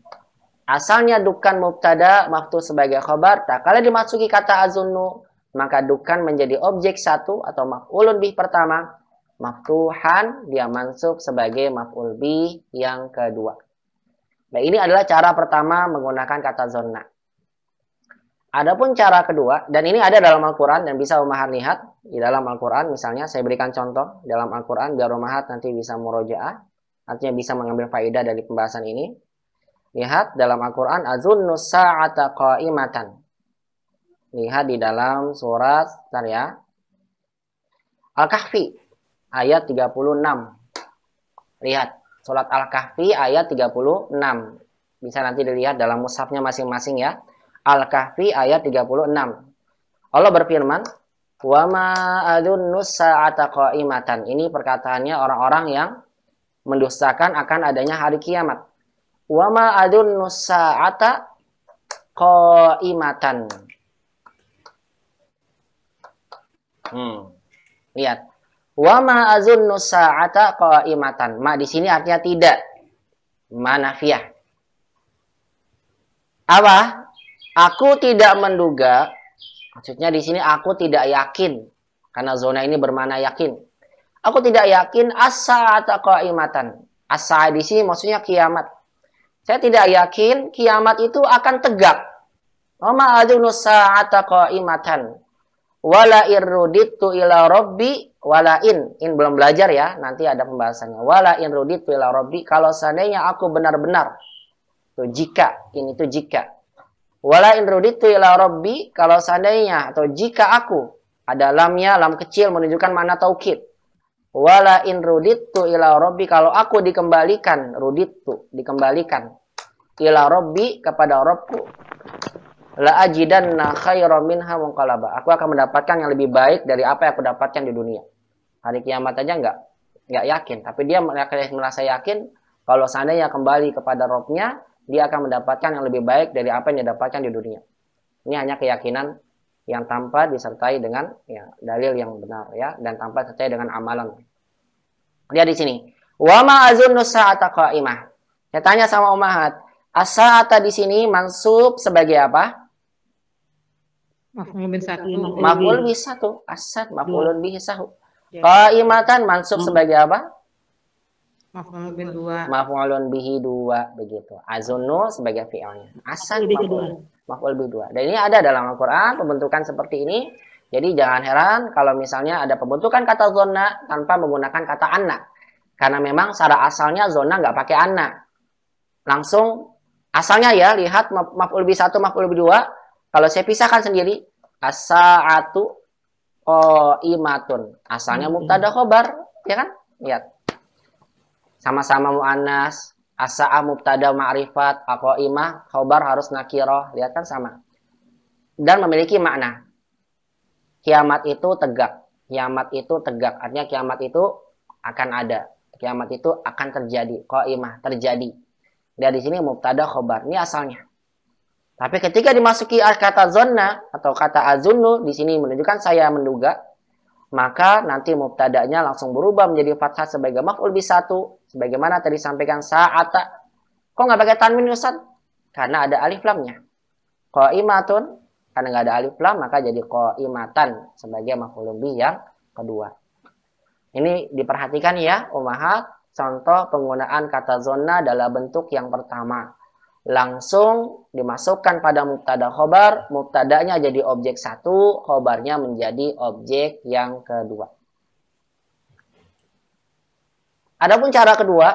Asalnya dukan mubtada maftuh sebagai khobar. Tak kala dimasuki kata azunnu, maka dukan menjadi objek satu atau maf'ulun bih pertama. Maftuhan dia masuk sebagai maf'ul bih yang kedua. Nah, ini adalah cara pertama menggunakan kata zonna. Adapun cara kedua, dan ini ada dalam Al-Quran dan bisa Umahat lihat di dalam Al-Quran, misalnya saya berikan contoh dalam Al-Quran biar Umahat nanti bisa murojaah, artinya bisa mengambil faidah dari pembahasan ini. Lihat dalam Al-Quran, Azun Nusa'ata qa'imatan. Lihat di dalam surat, ntar ya, Al-Kahfi ayat 36. Lihat, surat Al-Kahfi ayat 36. Bisa nanti dilihat dalam musafnya masing-masing ya. Al-Kahfi ayat 36. Allah berfirman, "Wa ma adunnu sa'ata qa'imatan." Ini perkataannya orang-orang yang mendustakan akan adanya hari kiamat. "Wa ma adunnu sa'ata qa'imatan." Hmm. Lihat. Wa ma azunnu sa'ata qa'imatan. Ma di sini artinya tidak. Manafiyah. Apa Aku tidak menduga, maksudnya di sini aku tidak yakin karena zona ini bermana yakin. Aku tidak yakin asa atau keimatan. Asa di sini maksudnya kiamat. Saya tidak yakin kiamat itu akan tegak. Mama adunusa atau keimatan. Wala irruditu ila rabbi wala in. In belum belajar ya, nanti ada pembahasannya. Wala in ila rabbi. Kalau seandainya aku benar-benar. Tuh jika, ini tuh jika Wala in ruditu ila rabbi kalau seandainya atau jika aku ada lamnya lam kecil menunjukkan mana taukid. Wala in ruditu ila rabbi kalau aku dikembalikan ruditu dikembalikan ila rabbi kepada Rabbku la ajidanna khairan minha munqalaba. Aku akan mendapatkan yang lebih baik dari apa yang aku dapatkan di dunia. Hari kiamat aja enggak enggak yakin, tapi dia merasa yakin kalau seandainya kembali kepada Robnya, dia akan mendapatkan yang lebih baik dari apa yang dia dapatkan di dunia. Ini hanya keyakinan yang tanpa disertai dengan ya, dalil yang benar ya dan tanpa disertai dengan amalan. Lihat di sini. Wa ma azunnu sa'ata qa'imah. Saya tanya sama Umahat, as-sa'ata di sini mansub sebagai apa? Maf'ul bin satu. Maf'ul bi satu. Asad maful bihi sahu. Ya. Qa'imatan mansub hmm. sebagai apa? Maf'ulun dua. Maf'ulun bihi dua begitu. Azunu sebagai fi'ilnya. Asan maf'ul. Maf'ul bihi dua. Dan ini ada dalam Al-Qur'an pembentukan seperti ini. Jadi jangan heran kalau misalnya ada pembentukan kata zona tanpa menggunakan kata anak. Karena memang secara asalnya zona nggak pakai anak. Langsung asalnya ya lihat maf'ul bihi satu, maf'ul bihi dua. Kalau saya pisahkan sendiri asaatu o imatun. Asalnya hmm. mubtada khobar, ya kan? Lihat sama-sama mu'anas, asa'a mubtada ma'rifat, ima, khobar harus nakiroh, lihat kan sama. Dan memiliki makna. Kiamat itu tegak, kiamat itu tegak, artinya kiamat itu akan ada, kiamat itu akan terjadi, ima terjadi. Dan di sini mubtada khobar, ini asalnya. Tapi ketika dimasuki kata zonna atau kata azunnu, di sini menunjukkan saya menduga, maka nanti mubtada'nya langsung berubah menjadi fathah sebagai maf'ul bi satu sebagaimana tadi sampaikan sa'ata. Kok nggak pakai tanwin Ustaz? Karena ada alif lamnya. Qaimatun karena nggak ada alif lam maka jadi qaimatan sebagai maf'ul bi yang kedua. Ini diperhatikan ya, umahat contoh penggunaan kata zona dalam bentuk yang pertama langsung dimasukkan pada mubtada khobar, mubtadanya jadi objek satu, khobarnya menjadi objek yang kedua. Adapun cara kedua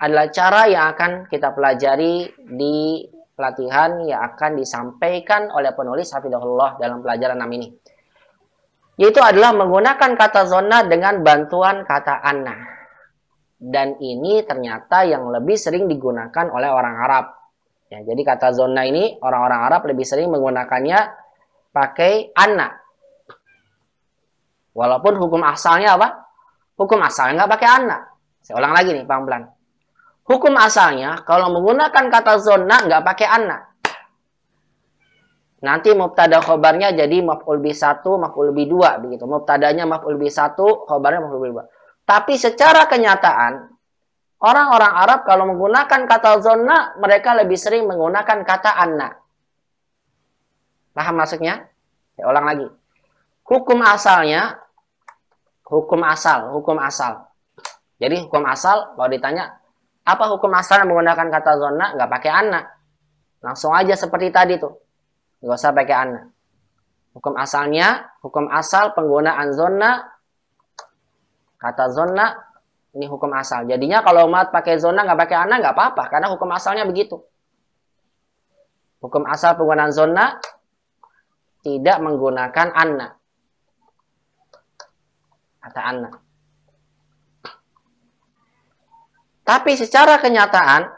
adalah cara yang akan kita pelajari di pelatihan yang akan disampaikan oleh penulis Hafidahullah dalam pelajaran 6 ini. Yaitu adalah menggunakan kata zona dengan bantuan kata anna. Dan ini ternyata yang lebih sering digunakan oleh orang Arab Ya, jadi kata zona ini orang-orang Arab lebih sering menggunakannya pakai anak. Walaupun hukum asalnya apa? Hukum asalnya nggak pakai anak. Saya ulang lagi nih pelan-pelan. Hukum asalnya kalau menggunakan kata zona nggak pakai anak. Nanti mubtada khobarnya jadi maf'ul bi satu, maf'ul bi dua begitu. Mubtadanya maf'ul bi satu, khobarnya maf'ul bi dua. Tapi secara kenyataan Orang-orang Arab kalau menggunakan kata zona, mereka lebih sering menggunakan kata anna. Paham maksudnya? Saya ulang lagi. Hukum asalnya, hukum asal, hukum asal. Jadi hukum asal, kalau ditanya, apa hukum asal yang menggunakan kata zona, nggak pakai anna. Langsung aja seperti tadi tuh. Nggak usah pakai anna. Hukum asalnya, hukum asal penggunaan zona, kata zona. Ini hukum asal. Jadinya kalau umat pakai zona nggak pakai anak nggak apa-apa karena hukum asalnya begitu. Hukum asal penggunaan zona tidak menggunakan anak Kata anak. Tapi secara kenyataan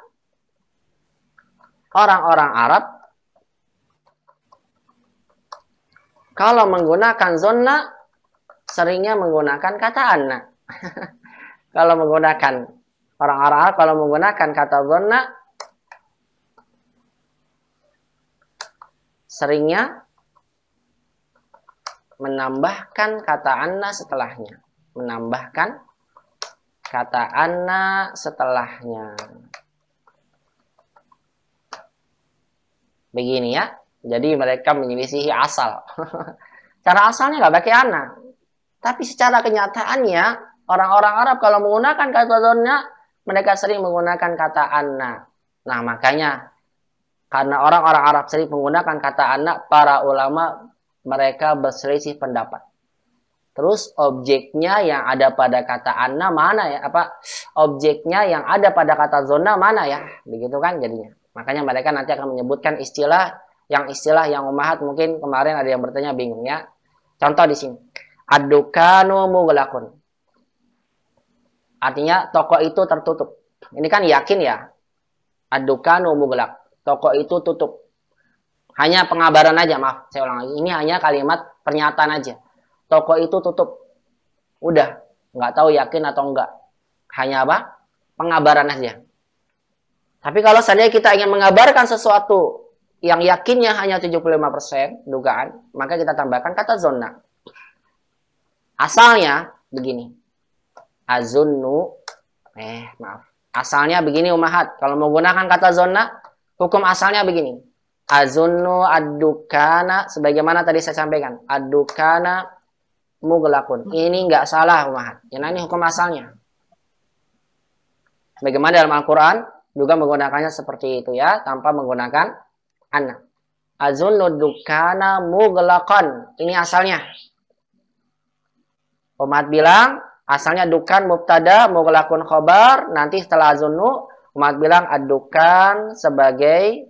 orang-orang Arab kalau menggunakan zona seringnya menggunakan kata anak. kalau menggunakan orang Arab kalau menggunakan kata dhanna seringnya menambahkan kata anna setelahnya menambahkan kata anna setelahnya begini ya jadi mereka menyelisihi asal cara asalnya nggak pakai anna tapi secara kenyataannya Orang-orang Arab kalau menggunakan kata donna, mereka sering menggunakan kata anna. Nah, makanya karena orang-orang Arab sering menggunakan kata anak, para ulama mereka berselisih pendapat. Terus objeknya yang ada pada kata anna mana ya? Apa objeknya yang ada pada kata zona mana ya? Begitu kan jadinya. Makanya mereka nanti akan menyebutkan istilah yang istilah yang umahat mungkin kemarin ada yang bertanya bingung ya. Contoh di sini. Adukanu mughlaqun. Artinya toko itu tertutup. Ini kan yakin ya. adukan umum gelap. Toko itu tutup. Hanya pengabaran aja, maaf. Saya ulang lagi. Ini hanya kalimat pernyataan aja. Toko itu tutup. Udah. Nggak tahu yakin atau enggak. Hanya apa? Pengabaran aja. Tapi kalau seandainya kita ingin mengabarkan sesuatu yang yakinnya hanya 75% dugaan, maka kita tambahkan kata zona. Asalnya begini azunnu eh maaf asalnya begini umahat kalau menggunakan kata zona hukum asalnya begini azunnu adukana sebagaimana tadi saya sampaikan adukana muglakun ini nggak salah umahat yang nah, ini hukum asalnya bagaimana dalam Al-Quran juga menggunakannya seperti itu ya tanpa menggunakan anak azunnu dukana muglakon ini asalnya umat bilang Asalnya dukan mubtada, mughlaqun khobar. Nanti setelah zunnu, umat bilang adukan sebagai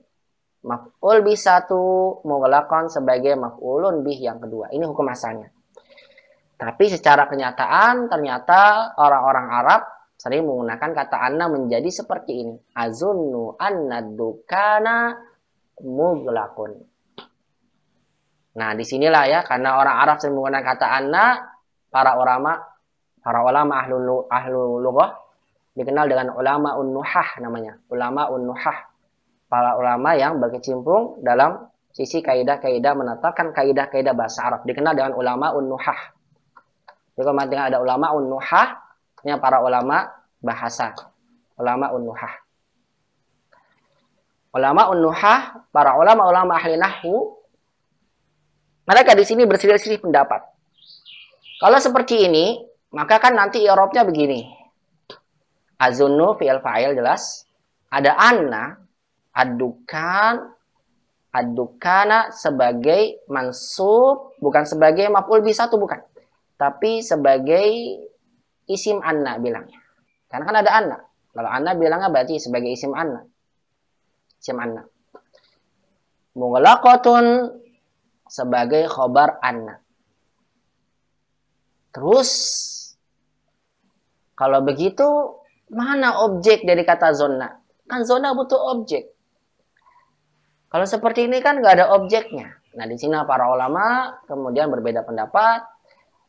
maf'ul bi satu, mughlaqun sebagai maf'ulun bih yang kedua. Ini hukum asalnya. Tapi secara kenyataan ternyata orang-orang Arab sering menggunakan kata anna menjadi seperti ini. Azunnu anna dukana mughlaqun. Nah, disinilah ya, karena orang Arab sering menggunakan kata anna, para ulama para ulama ahlu, ahlu lughah dikenal dengan ulama unnuhah namanya. Ulama unnuhah. Para ulama yang berkecimpung dalam sisi kaidah-kaidah menetapkan kaidah-kaidah bahasa Arab. Dikenal dengan ulama unnuhah. Jadi kalau ada ulama unnuhah, ini para ulama bahasa. Ulama unnuhah. Ulama unnuhah, para ulama-ulama ahli nahwu, mereka di sini berselisih pendapat. Kalau seperti ini, maka kan nanti Eropnya begini. Azunnu fi'il fa'il jelas. Ada anna, adukan, adukana sebagai mansub, bukan sebagai maf'ul bisa tuh bukan. Tapi sebagai isim anna bilangnya. Karena kan ada anna. Kalau anna bilangnya berarti sebagai isim anna. Isim anna. Mughlaqatun sebagai khobar anna. Terus kalau begitu, mana objek dari kata zona? Kan zona butuh objek. Kalau seperti ini kan nggak ada objeknya. Nah, di sini para ulama kemudian berbeda pendapat.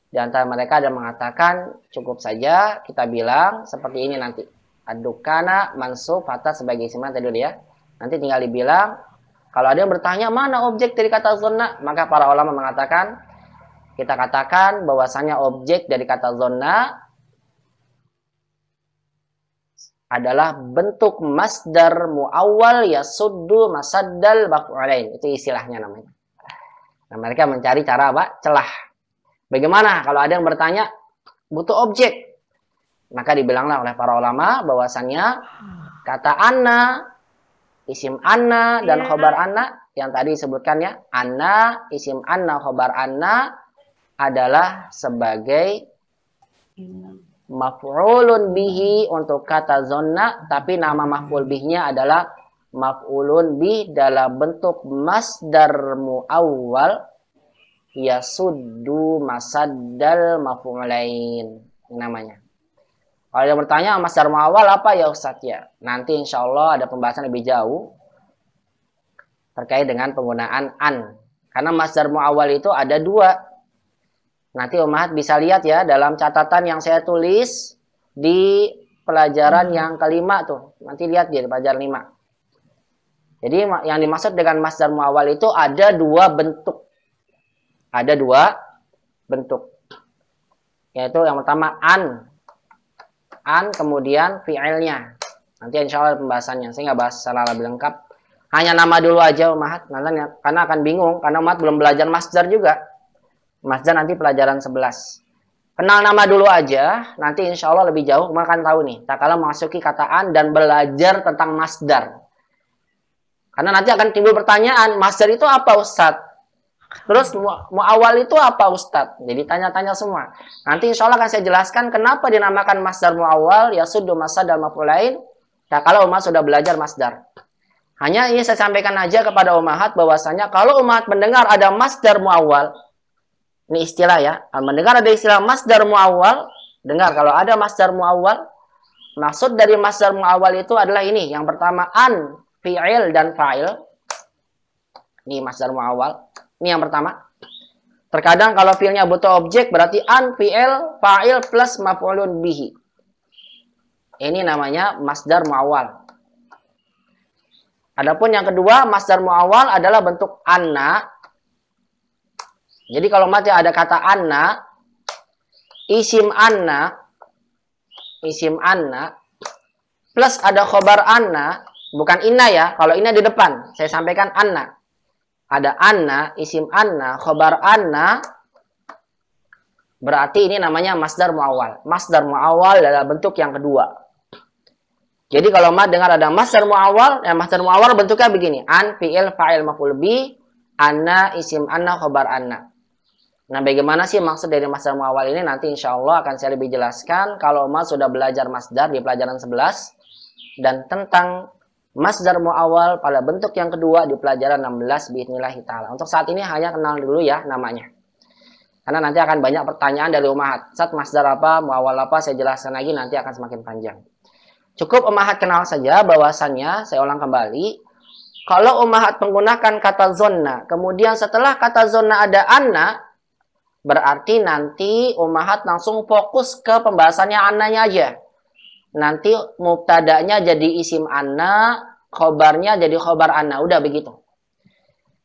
Di antara mereka ada mengatakan cukup saja kita bilang seperti ini nanti. Adukana mansub fatah sebagai isim tadi dulu ya. Nanti tinggal dibilang kalau ada yang bertanya mana objek dari kata zona, maka para ulama mengatakan kita katakan bahwasanya objek dari kata zona adalah bentuk masdar muawwal yasuddu masaddal baqulain. Itu istilahnya namanya. Nah, mereka mencari cara apa? Celah. Bagaimana kalau ada yang bertanya butuh objek? Maka dibilanglah oleh para ulama bahwasannya kata anna, isim anna dan iya. khobar anna yang tadi disebutkannya anna, isim anna, khobar anna adalah sebagai maf'ulun bihi untuk kata zonna tapi nama maf'ul bihnya adalah maf'ulun bih dalam bentuk masdar muawwal yasuddu masaddal maf'ulain namanya. Kalau yang bertanya masdar muawwal apa ya Ustaz ya? Nanti insya Allah ada pembahasan lebih jauh terkait dengan penggunaan an. Karena masdar muawwal itu ada dua, Nanti Omahat bisa lihat ya dalam catatan yang saya tulis di pelajaran hmm. yang kelima tuh. Nanti lihat di pelajaran lima. Jadi yang dimaksud dengan masdar muawal itu ada dua bentuk. Ada dua bentuk. Yaitu yang pertama an. An kemudian fi'ilnya. Nanti insya Allah pembahasannya. Saya nggak bahas secara lebih lengkap. Hanya nama dulu aja Om karena akan bingung. Karena Umahat belum belajar masdar juga. Mas Jan nanti pelajaran 11. Kenal nama dulu aja, nanti insya Allah lebih jauh kamu akan tahu nih. Tak kalah masuki kataan dan belajar tentang masdar. Karena nanti akan timbul pertanyaan, masdar itu apa Ustaz? Terus mau awal itu apa Ustaz? Jadi tanya-tanya semua. Nanti insya Allah akan saya jelaskan kenapa dinamakan masdar muawal, ya sudah masa dan lain. Tak kalau umat sudah belajar masdar. Hanya ini saya sampaikan aja kepada Umat bahwasanya kalau Umat mendengar ada masdar muawal, ini istilah ya. Nah, mendengar ada istilah masdar Muawal. dengar kalau ada masdar Muawal, maksud dari masdar Muawal itu adalah ini. Yang pertama an, fi'il dan fa'il. Ini masdar Muawal. Ini yang pertama. Terkadang kalau fi'ilnya butuh objek berarti an, fi'il, fa'il plus maf'ulun bihi. Ini namanya masdar Muawal. Adapun yang kedua, masdar Muawal adalah bentuk anna jadi kalau mati ada kata anna, isim anna, isim anna, plus ada khobar anna, bukan inna ya, kalau inna di depan, saya sampaikan anna. Ada anna, isim anna, khobar anna, berarti ini namanya masdar muawal. Masdar muawal adalah bentuk yang kedua. Jadi kalau mati dengar ada masdar muawal, ya eh, masdar muawal bentuknya begini. An, fi'il, fa'il, maf'ul bi, anna, isim anna, khobar anna. Nah, bagaimana sih maksud dari masdar muawal ini? Nanti insya Allah akan saya lebih jelaskan kalau Mas sudah belajar masdar di pelajaran 11 dan tentang masdar muawal pada bentuk yang kedua di pelajaran 16 biidnillahi ta'ala. Untuk saat ini hanya kenal dulu ya namanya. Karena nanti akan banyak pertanyaan dari umat Saat masdar apa, muawal apa, saya jelaskan lagi nanti akan semakin panjang. Cukup umahat kenal saja bahwasannya, saya ulang kembali, kalau umahat menggunakan kata zona kemudian setelah kata zona ada anak, Berarti nanti umahat langsung fokus ke pembahasannya ananya aja. Nanti mubtadanya jadi isim anna, khobarnya jadi khobar anna. Udah begitu.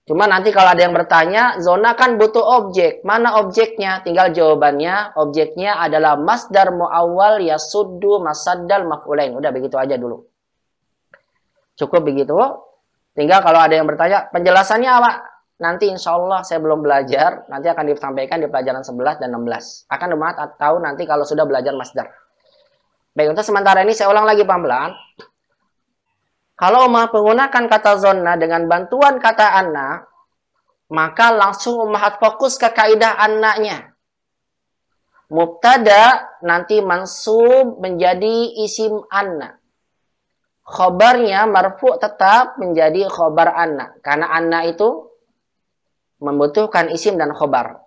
Cuma nanti kalau ada yang bertanya, zona kan butuh objek. Mana objeknya? Tinggal jawabannya, objeknya adalah masdar muawwal yasuddu masaddal maf'ulain. Udah begitu aja dulu. Cukup begitu. Tinggal kalau ada yang bertanya, penjelasannya apa? nanti insya Allah saya belum belajar, nanti akan disampaikan di pelajaran 11 dan 16. Akan dibahas atau nanti kalau sudah belajar masdar. Baik, untuk sementara ini saya ulang lagi pelan-pelan. Kalau ummah menggunakan kata zona dengan bantuan kata anna, maka langsung ummah fokus ke kaidah anaknya. Mubtada nanti mansub menjadi isim anna. Khobarnya marfu tetap menjadi khobar anak, Karena anak itu membutuhkan isim dan khobar.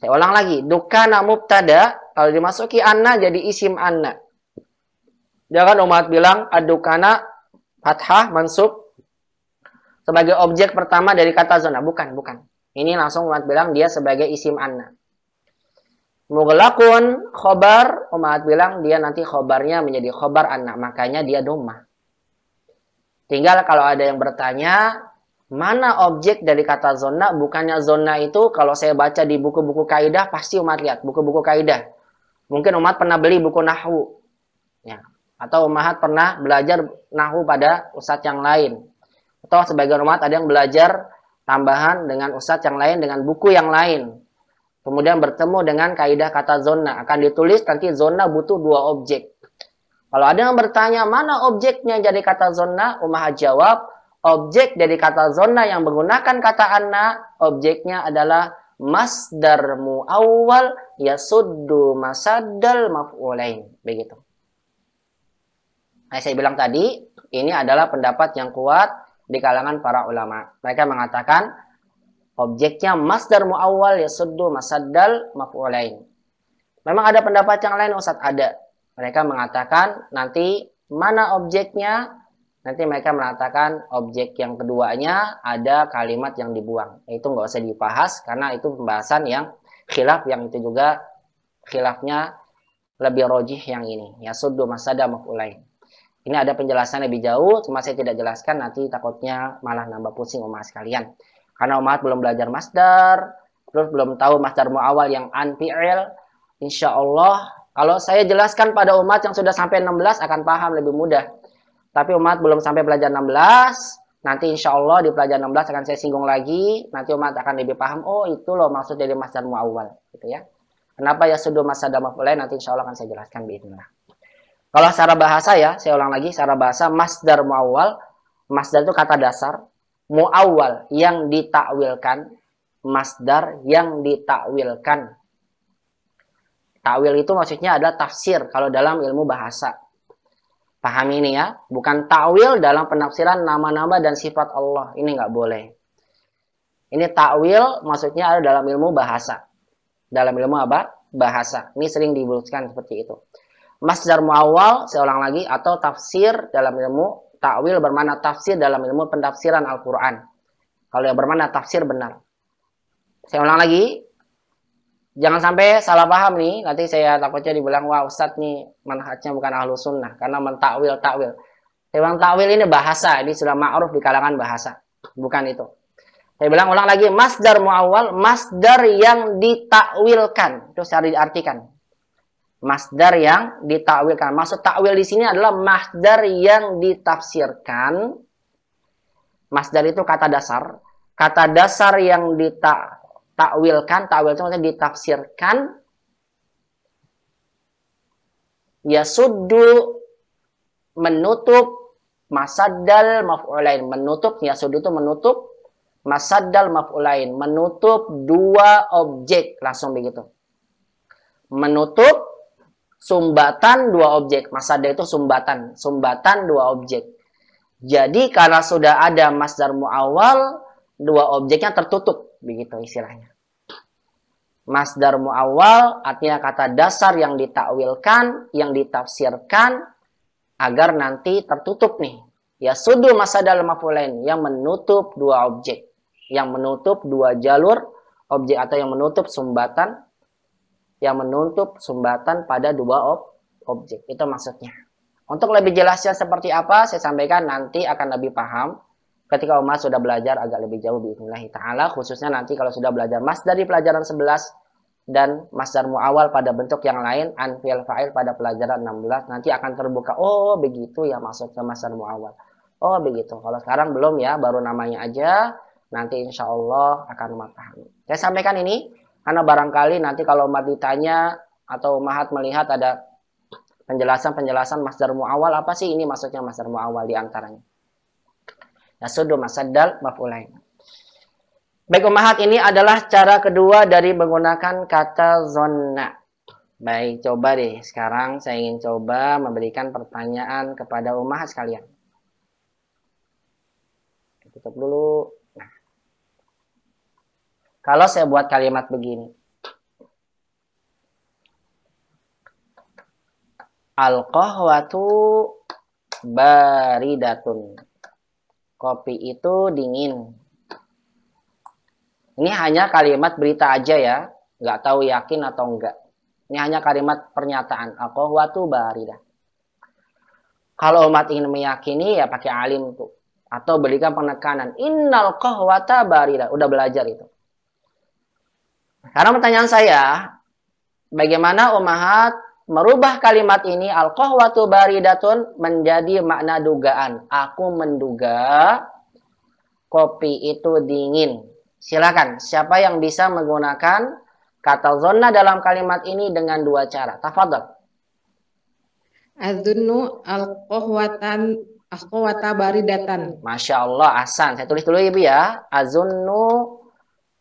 Saya ulang lagi, dukana mubtada kalau dimasuki anna jadi isim anna. Jangan umat bilang adukana fathah mansub sebagai objek pertama dari kata zona, bukan, bukan. Ini langsung umat bilang dia sebagai isim anna. Mughlaqun khobar, umat bilang dia nanti khobarnya menjadi khobar anna, makanya dia domah. Tinggal kalau ada yang bertanya, mana objek dari kata zona bukannya zona itu kalau saya baca di buku-buku kaidah pasti umat lihat buku-buku kaidah mungkin umat pernah beli buku nahwu ya atau umat pernah belajar nahwu pada ustadz yang lain atau sebagai umat ada yang belajar tambahan dengan ustadz yang lain dengan buku yang lain kemudian bertemu dengan kaidah kata zona akan ditulis nanti zona butuh dua objek kalau ada yang bertanya mana objeknya jadi kata zona umat jawab objek dari kata zona yang menggunakan kata anna, objeknya adalah masdar muawwal yasuddu masadal maf'ulain. Begitu. Nah, saya bilang tadi, ini adalah pendapat yang kuat di kalangan para ulama. Mereka mengatakan objeknya masdar muawwal yasuddu masadal maf'ulain. Memang ada pendapat yang lain Ustaz ada. Mereka mengatakan nanti mana objeknya nanti mereka mengatakan objek yang keduanya ada kalimat yang dibuang. Ya, itu nggak usah dibahas karena itu pembahasan yang khilaf yang itu juga khilafnya lebih rojih yang ini. Ya suddu masada mafulain. Ini ada penjelasan lebih jauh, cuma saya tidak jelaskan nanti takutnya malah nambah pusing umat sekalian. Karena umat belum belajar masdar, terus belum tahu masdar awal yang an Insya Allah, kalau saya jelaskan pada umat yang sudah sampai 16 akan paham lebih mudah tapi umat belum sampai pelajaran 16. Nanti insya Allah di pelajaran 16 akan saya singgung lagi. Nanti umat akan lebih paham. Oh itu loh maksud dari dan awal Gitu ya. Kenapa ya sudah masdar mulai nanti insya Allah akan saya jelaskan biinlah. Kalau secara bahasa ya, saya ulang lagi, secara bahasa masdar muawal, masdar itu kata dasar, muawal yang ditakwilkan, masdar yang ditakwilkan. Takwil itu maksudnya adalah tafsir kalau dalam ilmu bahasa. Pahami ini ya, bukan tawil dalam penafsiran nama-nama dan sifat Allah. Ini nggak boleh. Ini tawil maksudnya ada dalam ilmu bahasa. Dalam ilmu apa? Bahasa. Ini sering dibuluskan seperti itu. Masdar muawal, saya ulang lagi, atau tafsir dalam ilmu tawil bermana tafsir dalam ilmu pentafsiran Al-Quran. Kalau yang bermana tafsir benar. Saya ulang lagi, jangan sampai salah paham nih nanti saya takutnya dibilang wah ustadz nih manhajnya bukan ahlu sunnah karena mentakwil takwil saya takwil ini bahasa ini sudah ma'ruf di kalangan bahasa bukan itu saya bilang ulang lagi masdar muawal masdar yang ditakwilkan itu secara diartikan masdar yang ditakwilkan maksud takwil di sini adalah masdar yang ditafsirkan masdar itu kata dasar kata dasar yang ditakwilkan ditakwilkan, takwil itu maksudnya ditafsirkan ya suddu menutup masadal maf'ulain menutup ya suddu itu menutup masadal maf'ulain menutup dua objek langsung begitu menutup sumbatan dua objek masadal itu sumbatan sumbatan dua objek jadi karena sudah ada masdar muawal dua objeknya tertutup begitu istilahnya. Masdar awal artinya kata dasar yang ditakwilkan, yang ditafsirkan agar nanti tertutup nih. Ya sudu masa dalam mafulain yang menutup dua objek, yang menutup dua jalur objek atau yang menutup sumbatan yang menutup sumbatan pada dua ob, objek. Itu maksudnya. Untuk lebih jelasnya seperti apa, saya sampaikan nanti akan lebih paham ketika Umar sudah belajar agak lebih jauh biidznillahi taala khususnya nanti kalau sudah belajar mas dari pelajaran 11 dan mas masdar awal pada bentuk yang lain anfil fa'il pada pelajaran 16 nanti akan terbuka oh begitu ya maksudnya masdar awal. oh begitu kalau sekarang belum ya baru namanya aja nanti insya Allah akan umat saya sampaikan ini karena barangkali nanti kalau umat ditanya atau umat melihat ada penjelasan-penjelasan masdar muawal apa sih ini maksudnya masdar muawal diantaranya Yasudu masaddal maf'ulain. Baik umahat ini adalah cara kedua dari menggunakan kata zona. Baik, coba deh. Sekarang saya ingin coba memberikan pertanyaan kepada umahat sekalian. Tutup dulu. Nah. Kalau saya buat kalimat begini. Al-qahwatu baridatun. Kopi itu dingin. Ini hanya kalimat berita aja ya. Nggak tahu yakin atau enggak. Ini hanya kalimat pernyataan. Aku qahwatu barida. Kalau umat ingin meyakini ya pakai alim tuh. Atau berikan penekanan. Innal kohwata barida. Udah belajar itu. Karena pertanyaan saya, bagaimana umat merubah kalimat ini al-qahwatu baridatun menjadi makna dugaan. Aku menduga kopi itu dingin. Silakan, siapa yang bisa menggunakan kata zona dalam kalimat ini dengan dua cara? Tafadhol.
Azunnu al-qahwatan al-qahwata baridatan.
Masya Allah, asan. Saya tulis dulu Ibu ya. Azunnu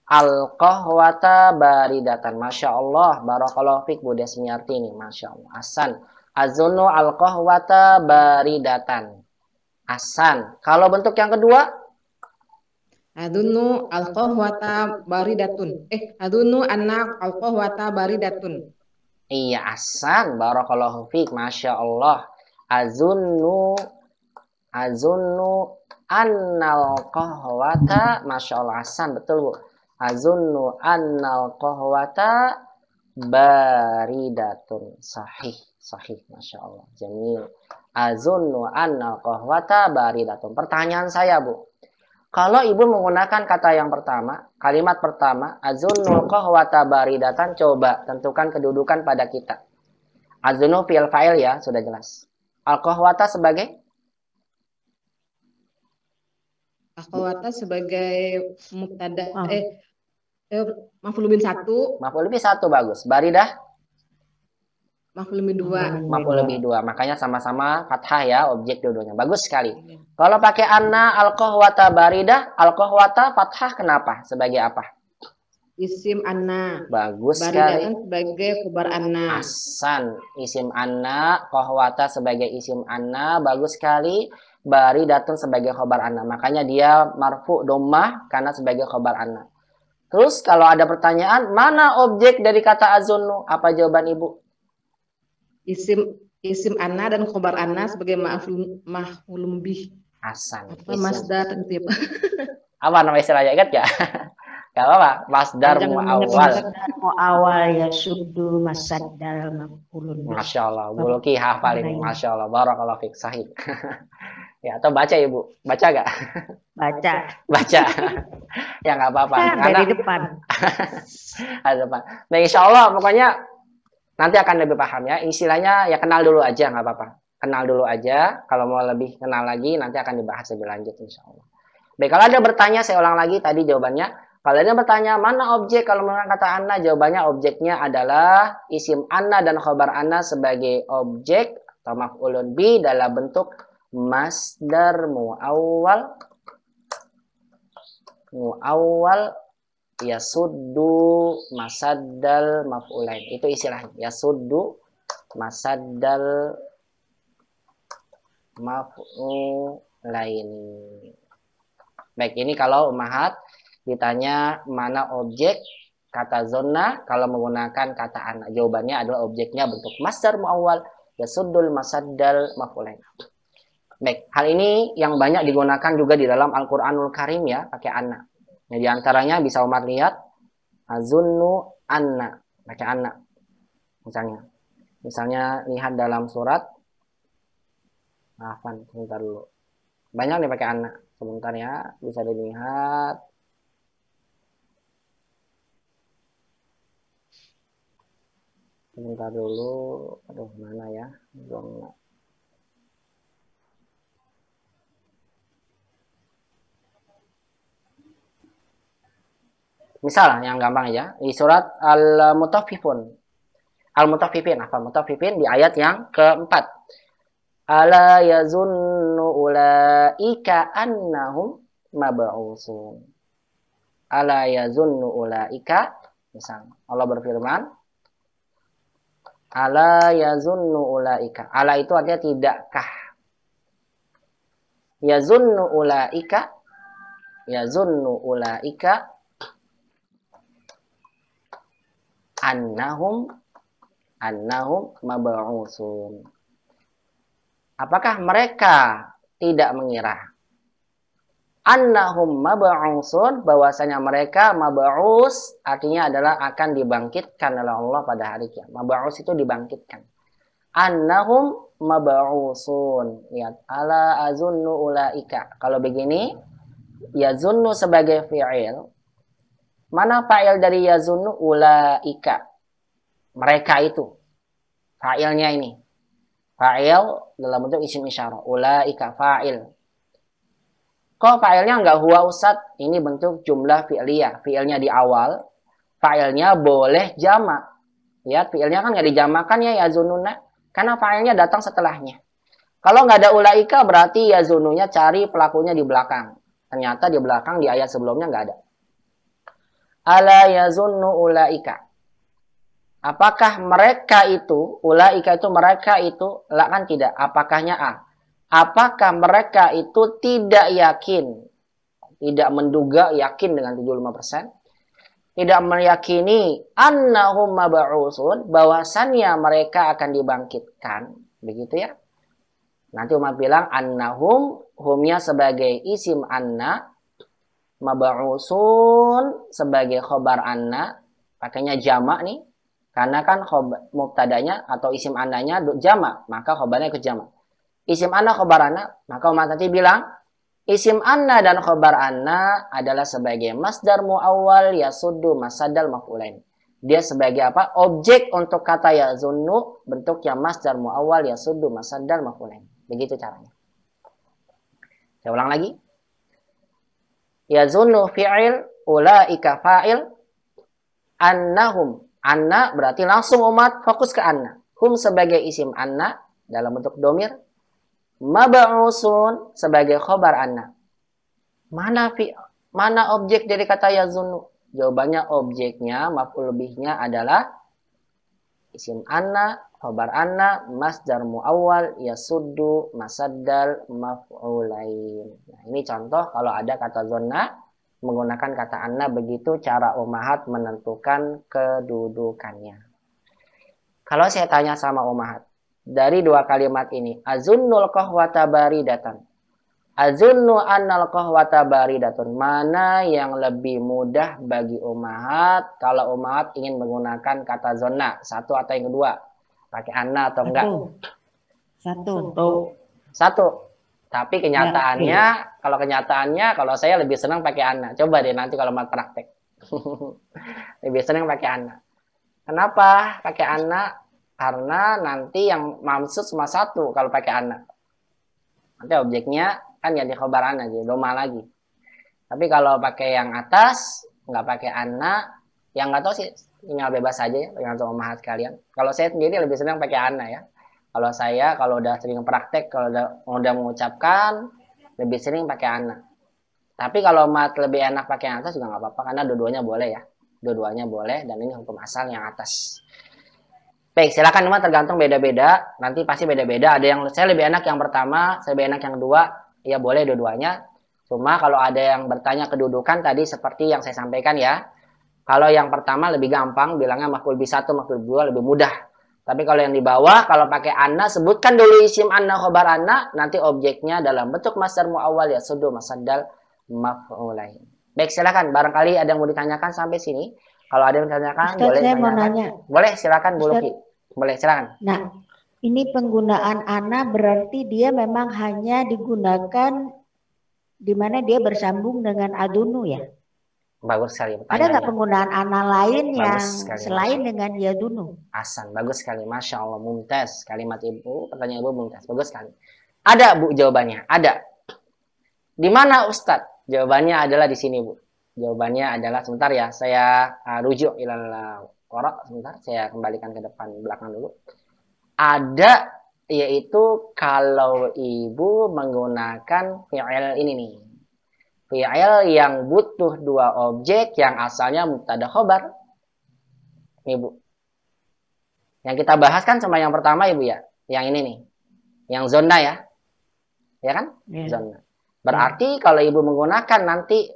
Al-Qahwata baridatan. Masya Allah. Barakallahu fik Bu Desmiarti ini. Masya Allah. Asan. Azunu al-Qahwata baridatan. Asan. Kalau bentuk yang kedua? Adunu
al-Qahwata baridatun. Eh, adunu anak al-Qahwata baridatun.
Iya, asan. Barakallahu fik. Masya Allah. Azunu azunu annal qahwata Allah asan betul Bu azunnu annal qahwata baridatun sahih sahih masya Allah jamil azunnu annal qahwata baridatun pertanyaan saya bu kalau ibu menggunakan kata yang pertama kalimat pertama azunnu qahwata baridatun, coba tentukan kedudukan pada kita azunnu fil fa'il ya sudah jelas al qahwata sebagai al
Al-kohwata sebagai
mutada ah. eh Eh, Mafulubin satu. Mafulubin satu bagus. Baridah? Mafulubin dua. Mafulubin dua. Makanya sama-sama fathah ya objek dua-duanya. Bagus sekali. Iya. Kalau pakai anna alkohwata baridah, alkohwata fathah kenapa? Sebagai apa? Isim anna. Bagus baridah sekali. Kan sebagai kubar anna. Asan. Isim anna, kohwata sebagai isim anna. Bagus sekali bari datang sebagai khobar anna. Makanya dia marfu domah karena sebagai khobar anna. Terus kalau ada pertanyaan, mana objek dari kata azunnu? Apa jawaban Ibu? Isim isim anna dan khobar anna sebagai ma'ful mahulum bih. Hasan. Apa masdar tiap Apa nama istilahnya? Ingat ya?
Gak apa-apa. Masdar muawal. Muawal ya syuddu masadar mafulun. Masya Allah. Buluki
hafal ini. Masya Allah. Barakallah fik. Sahih. Ya, atau baca ya Bu? Baca gak? Baca. baca. ya nggak apa-apa. Karena... Dari depan. Ada depan. Nah insya Allah pokoknya nanti akan lebih paham ya. Istilahnya ya kenal dulu aja nggak apa-apa. Kenal dulu aja. Kalau mau lebih kenal lagi nanti akan dibahas lebih lanjut insya Allah. Baik, kalau ada bertanya saya ulang lagi tadi jawabannya. Kalau ada bertanya mana objek kalau menggunakan kata anna jawabannya objeknya adalah isim anna dan khobar anna sebagai objek atau maf'ulun bi dalam bentuk masdar muawwal muawwal yasuddu masaddal maf'ulain itu istilahnya yasuddu masaddal maf'ulain baik ini kalau umahat ditanya mana objek kata zona kalau menggunakan kata anak jawabannya adalah objeknya bentuk masdar muawwal yasuddul masaddal maf'ulain Baik, hal ini yang banyak digunakan juga di dalam Al-Qur'anul Karim ya, pakai anak. Nah, di antaranya bisa umat lihat azunnu anna, pakai anak. Misalnya. Misalnya lihat dalam surat Maafan. sebentar dulu. Banyak nih pakai anak. Sebentar ya, bisa dilihat
sebentar dulu aduh mana ya belum
misal yang gampang aja, di surat Al-Mutaffifun. Al-Mutaffifin, apa Mutaffifin di ayat yang keempat. Ala yazunnu ulaika annahum mab'usun. Ala yazunnu ulaika misal Allah berfirman ala yazunnu ulaika ala itu artinya tidakkah yazunnu ulaika yazunnu ulaika annahum annahum mab'usun. Apakah mereka tidak mengira annahum mab'usun bahwasanya mereka mab'us artinya adalah akan dibangkitkan oleh Allah pada hari kiamat. Mab'us itu dibangkitkan. Annahum mab'usun. Lihat ala azunnu ulaika. Kalau begini yazunnu sebagai fi'il Mana fa'il dari yazunnu ulaika? Mereka itu. Fa'ilnya ini. Fa'il dalam bentuk isim isyarah. Ulaika fa'il. Kok fa'ilnya nggak huwa usat? Ini bentuk jumlah fi'liyah. Fi'ilnya di awal. Fa'ilnya boleh jamak. Lihat ya, fi'ilnya kan nggak dijamakan ya yazununa. Karena fa'ilnya datang setelahnya. Kalau nggak ada ulaika berarti yazununya cari pelakunya di belakang. Ternyata di belakang di ayat sebelumnya nggak ada ala yazunnu ulaika. Apakah mereka itu, ulaika itu mereka itu, la kan tidak, apakahnya A. Apakah mereka itu tidak yakin, tidak menduga yakin dengan 75%, tidak meyakini annahum mab'utsun, bahwasannya mereka akan dibangkitkan, begitu ya. Nanti umat bilang annahum humnya sebagai isim anna mabausun sebagai khobar anna pakainya jamak nih karena kan khobar, mubtadanya atau isim annanya jamak maka khobarnya ikut jamak isim anna khobar anna maka umat nanti bilang isim anna dan khobar anna adalah sebagai masdar muawwal yasuddu masadal maf'ulain dia sebagai apa objek untuk kata ya zunnu yang masdar muawwal yasuddu masadal maf'ulain begitu caranya saya ulang lagi Yazunnu fi'il ulaika fa'il annahum. Anna berarti langsung umat fokus ke anna. Hum sebagai isim anna dalam bentuk domir. Mab'usun sebagai khobar anna. Mana fi mana objek dari kata yazunnu? Jawabannya objeknya maf'ul bihnya adalah isim anna Khabar anna masdar muawwal yasuddu masaddal maf'ulain. Nah, ini contoh kalau ada kata zonna menggunakan kata anna begitu cara umahat menentukan kedudukannya. Kalau saya tanya sama umahat, dari dua kalimat ini, azunnul qahwata baridatan. Azunnu annal qahwata baridatun. Mana yang lebih mudah bagi umahat kalau umahat ingin menggunakan kata zonna, satu atau yang kedua? pakai Anna atau enggak satu satu, satu. tapi kenyataannya ya, kalau kenyataannya kalau saya lebih senang pakai Anna. coba deh nanti kalau mau praktek lebih senang pakai Anna. kenapa pakai Anna? karena nanti yang maksud cuma satu kalau pakai Anna. nanti objeknya kan jadi khobar aja jadi doma lagi tapi kalau pakai yang atas nggak pakai Anna, yang nggak tahu sih tinggal bebas aja ya dengan tergantung mahat kalian kalau saya sendiri lebih senang pakai ana ya kalau saya kalau udah sering praktek kalau udah, udah mengucapkan lebih sering pakai ana tapi kalau mat lebih enak pakai yang atas juga nggak apa-apa karena dua-duanya boleh ya dua-duanya boleh dan ini hukum asal yang atas baik silakan cuma tergantung beda-beda nanti pasti beda-beda ada yang saya lebih enak yang pertama saya lebih enak yang dua ya boleh dua-duanya cuma kalau ada yang bertanya kedudukan tadi seperti yang saya sampaikan ya kalau yang pertama lebih gampang, bilangnya makhluk b satu, makhluk b dua lebih mudah. Tapi kalau yang di bawah, kalau pakai anna, sebutkan dulu isim anna, khobar anna, nanti objeknya dalam bentuk masdar mu'awal, ya sudu masadal maf'ulai. Baik, silakan. Barangkali ada yang mau ditanyakan sampai sini. Kalau ada yang ditanyakan, Ustaz, boleh saya ditanyakan. mau nanya. Boleh, silakan Bu Luki. Boleh, silakan.
Nah, ini penggunaan Anna berarti dia memang hanya digunakan di mana dia bersambung dengan adunu ya?
Bagus sekali. Ada
nggak penggunaan ana lain Bagus yang sekali. selain dengan dulu?
Asan. Bagus sekali. Masya Allah. Mumtaz. Kalimat ibu. Pertanyaan ibu mumtaz. Bagus sekali. Ada bu jawabannya. Ada. Di mana Ustadz? Jawabannya adalah di sini bu. Jawabannya adalah sebentar ya. Saya uh, rujuk ilal korok. Sebentar. Saya kembalikan ke depan belakang dulu. Ada yaitu kalau ibu menggunakan fi'il ini nih fi'il yang butuh dua objek yang asalnya mubtada khobar. Nih Bu. Yang kita bahas kan sama yang pertama Ibu ya. Yang ini nih. Yang zona ya. Ya kan? Yeah. Zona. Berarti yeah. kalau Ibu menggunakan nanti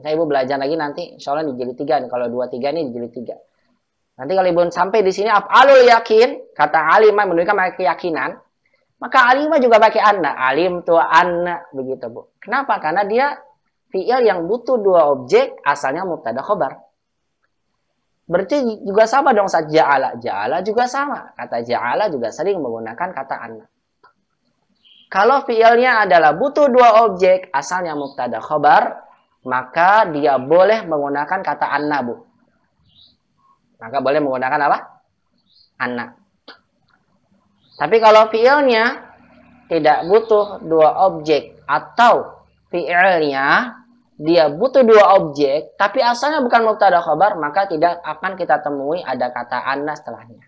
saya Ibu belajar lagi nanti insya Allah di jilid 3 nih. Kalau dua tiga nih di jilid 3. Nanti kalau Ibu sampai di sini af'alul yakin kata alimah menunjukkan keyakinan maka alimah juga pakai anna alim tu anna begitu bu kenapa karena dia fi'il yang butuh dua objek asalnya mubtada khobar. Berarti juga sama dong saat ja'ala. Ja'ala juga sama. Kata ja'ala juga sering menggunakan kata anak. Kalau fiilnya adalah butuh dua objek, asalnya mubtada khobar, maka dia boleh menggunakan kata anna, Bu. Maka boleh menggunakan apa? Anna. Tapi kalau fiilnya tidak butuh dua objek atau fi'ilnya dia butuh dua objek, tapi asalnya bukan mubtada khabar, maka tidak akan kita temui ada kata anna setelahnya.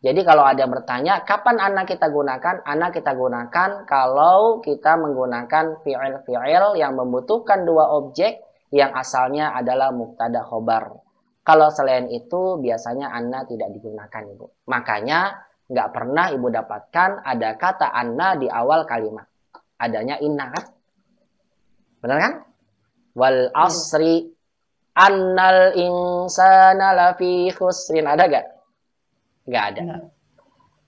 Jadi kalau ada yang bertanya, kapan anna kita gunakan? Anna kita gunakan kalau kita menggunakan fi'il-fi'il yang membutuhkan dua objek yang asalnya adalah mubtada khabar. Kalau selain itu, biasanya anna tidak digunakan, Ibu. Makanya, nggak pernah Ibu dapatkan ada kata anna di awal kalimat. Adanya inna, kan? Benar kan? Wal iya. asri annal insana lafi khusrin. Ada gak? Gak ada. Iya.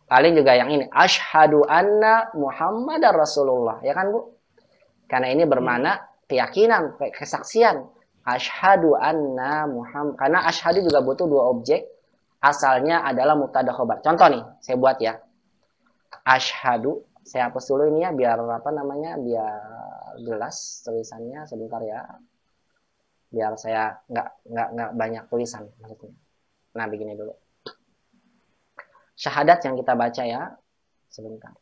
Paling juga yang ini. Ashadu anna Muhammadar Rasulullah. Ya kan Bu? Karena ini bermakna iya. keyakinan, kesaksian. Ashadu anna Muhammad. Karena ashadu juga butuh dua objek. Asalnya adalah mubtada khobar. Contoh nih, saya buat ya. Ashadu. Saya hapus dulu ini ya, biar apa namanya, biar jelas tulisannya sebentar ya biar saya nggak nggak nggak banyak tulisan maksudnya nah begini dulu syahadat yang kita baca ya sebentar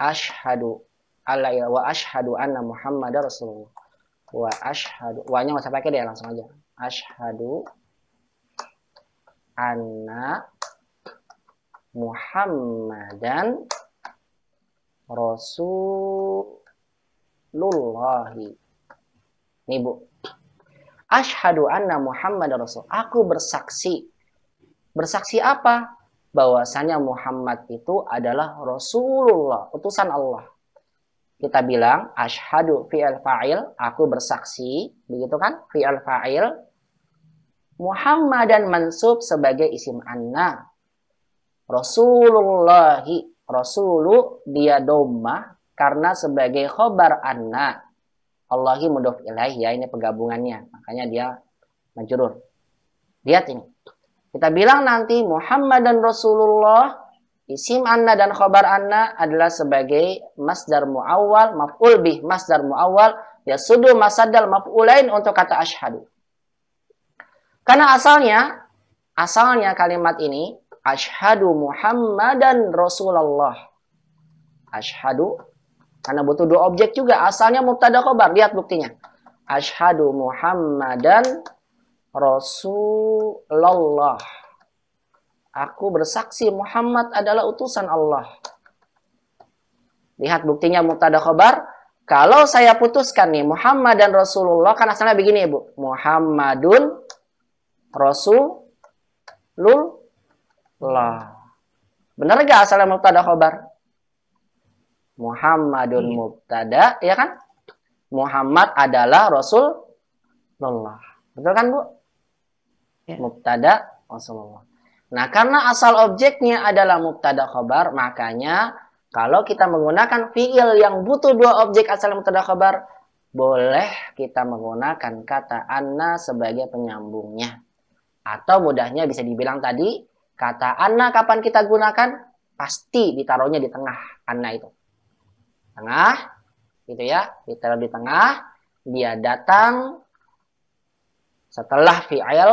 ashadu alla wa ashadu anna Muhammad rasulullah wa ashadu wa nya nggak usah pakai deh langsung aja ashadu anna muhammadan Rasulullahi. Nih Bu. Ashadu anna Muhammad Rasul. Aku bersaksi. Bersaksi apa? Bahwasanya Muhammad itu adalah Rasulullah, utusan Allah. Kita bilang ashadu al fa'il, aku bersaksi, begitu kan? Fi al fa'il. Muhammad dan mansub sebagai isim anna. Rasulullahi Rasulu dia domah karena sebagai khobar anna. Allahi mudof ilaih ya ini penggabungannya. Makanya dia majurur Lihat ini. Kita bilang nanti Muhammad dan Rasulullah isim anna dan khobar anna adalah sebagai masdar muawwal maf'ul bih masdar muawwal ya sudu masadal maf'ulain untuk kata ashadu. Karena asalnya asalnya kalimat ini Ashadu Muhammadan Rasulullah. Ashadu. Karena butuh dua objek juga. Asalnya mubtada khobar. Lihat buktinya. Ashadu Muhammadan Rasulullah. Aku bersaksi Muhammad adalah utusan Allah. Lihat buktinya mubtada khobar. Kalau saya putuskan nih Muhammad dan Rasulullah kan asalnya begini ya bu. Muhammadun Rasulullah lah. Benar gak asalnya mubtada khobar? Muhammadun hmm. mubtada, ya kan? Muhammad adalah Rasul Allah Betul kan, Bu? Ya. Mubtada Rasulullah. Nah, karena asal objeknya adalah mubtada khobar, makanya kalau kita menggunakan fiil yang butuh dua objek asal mubtada khobar, boleh kita menggunakan kata anna sebagai penyambungnya. Atau mudahnya bisa dibilang tadi Kata anna kapan kita gunakan? Pasti ditaruhnya di tengah anna itu. Tengah, gitu ya, ditaruh di tengah, dia datang setelah fi'il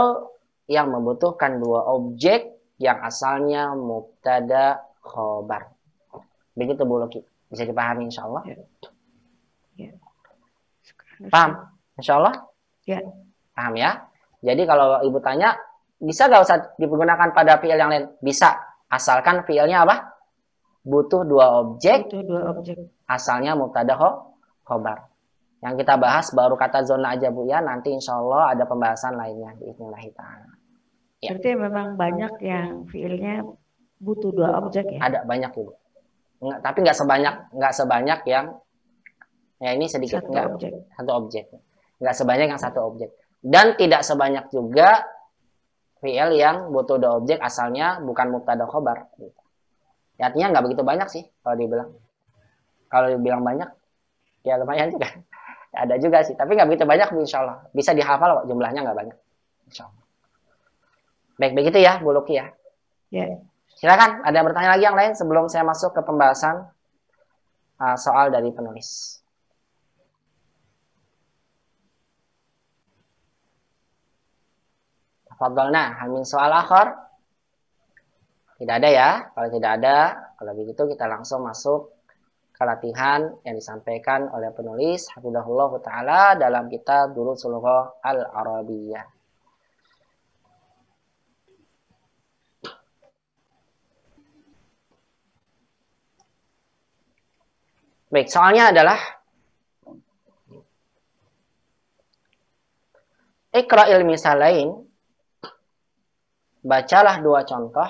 yang membutuhkan dua objek yang asalnya mubtada khobar. Begitu Bu Loki. Bisa dipahami insya Allah? Ya. ya. Paham? Insya Allah? Ya. Paham ya? Jadi kalau ibu tanya, bisa gak usah digunakan pada fiil yang lain? Bisa, asalkan VL-nya apa? Butuh dua objek. Butuh dua objek. Asalnya mubtada khobar. Yang kita bahas baru kata zona aja Bu ya. Nanti insya Allah ada pembahasan lainnya. Bismillahirrahmanirrahim.
Ya. Berarti memang banyak yang VL-nya butuh dua objek ya? Ada banyak
Ibu. Nggak, tapi nggak sebanyak nggak sebanyak yang ya ini sedikit satu enggak, objek. satu objek. Nggak sebanyak yang satu objek. Dan tidak sebanyak juga VL yang butuh the objek asalnya bukan mubtada khobar. Gitu. artinya nggak begitu banyak sih kalau dibilang. Kalau dibilang banyak, ya lumayan juga. Ya, ada juga sih, tapi nggak begitu banyak insya Allah. Bisa dihafal kok, jumlahnya nggak banyak. Insya Allah. Baik, begitu ya Bu Luki ya. Yeah. Silakan, ada yang bertanya lagi yang lain sebelum saya masuk ke pembahasan uh, soal dari penulis. fadolna hamin soal akhor tidak ada ya kalau tidak ada kalau begitu kita langsung masuk ke latihan yang disampaikan oleh penulis Habibullah Ta'ala dalam kitab Durusul Al-Arabiyah. Baik, soalnya adalah Ikra ilmi salain bacalah dua contoh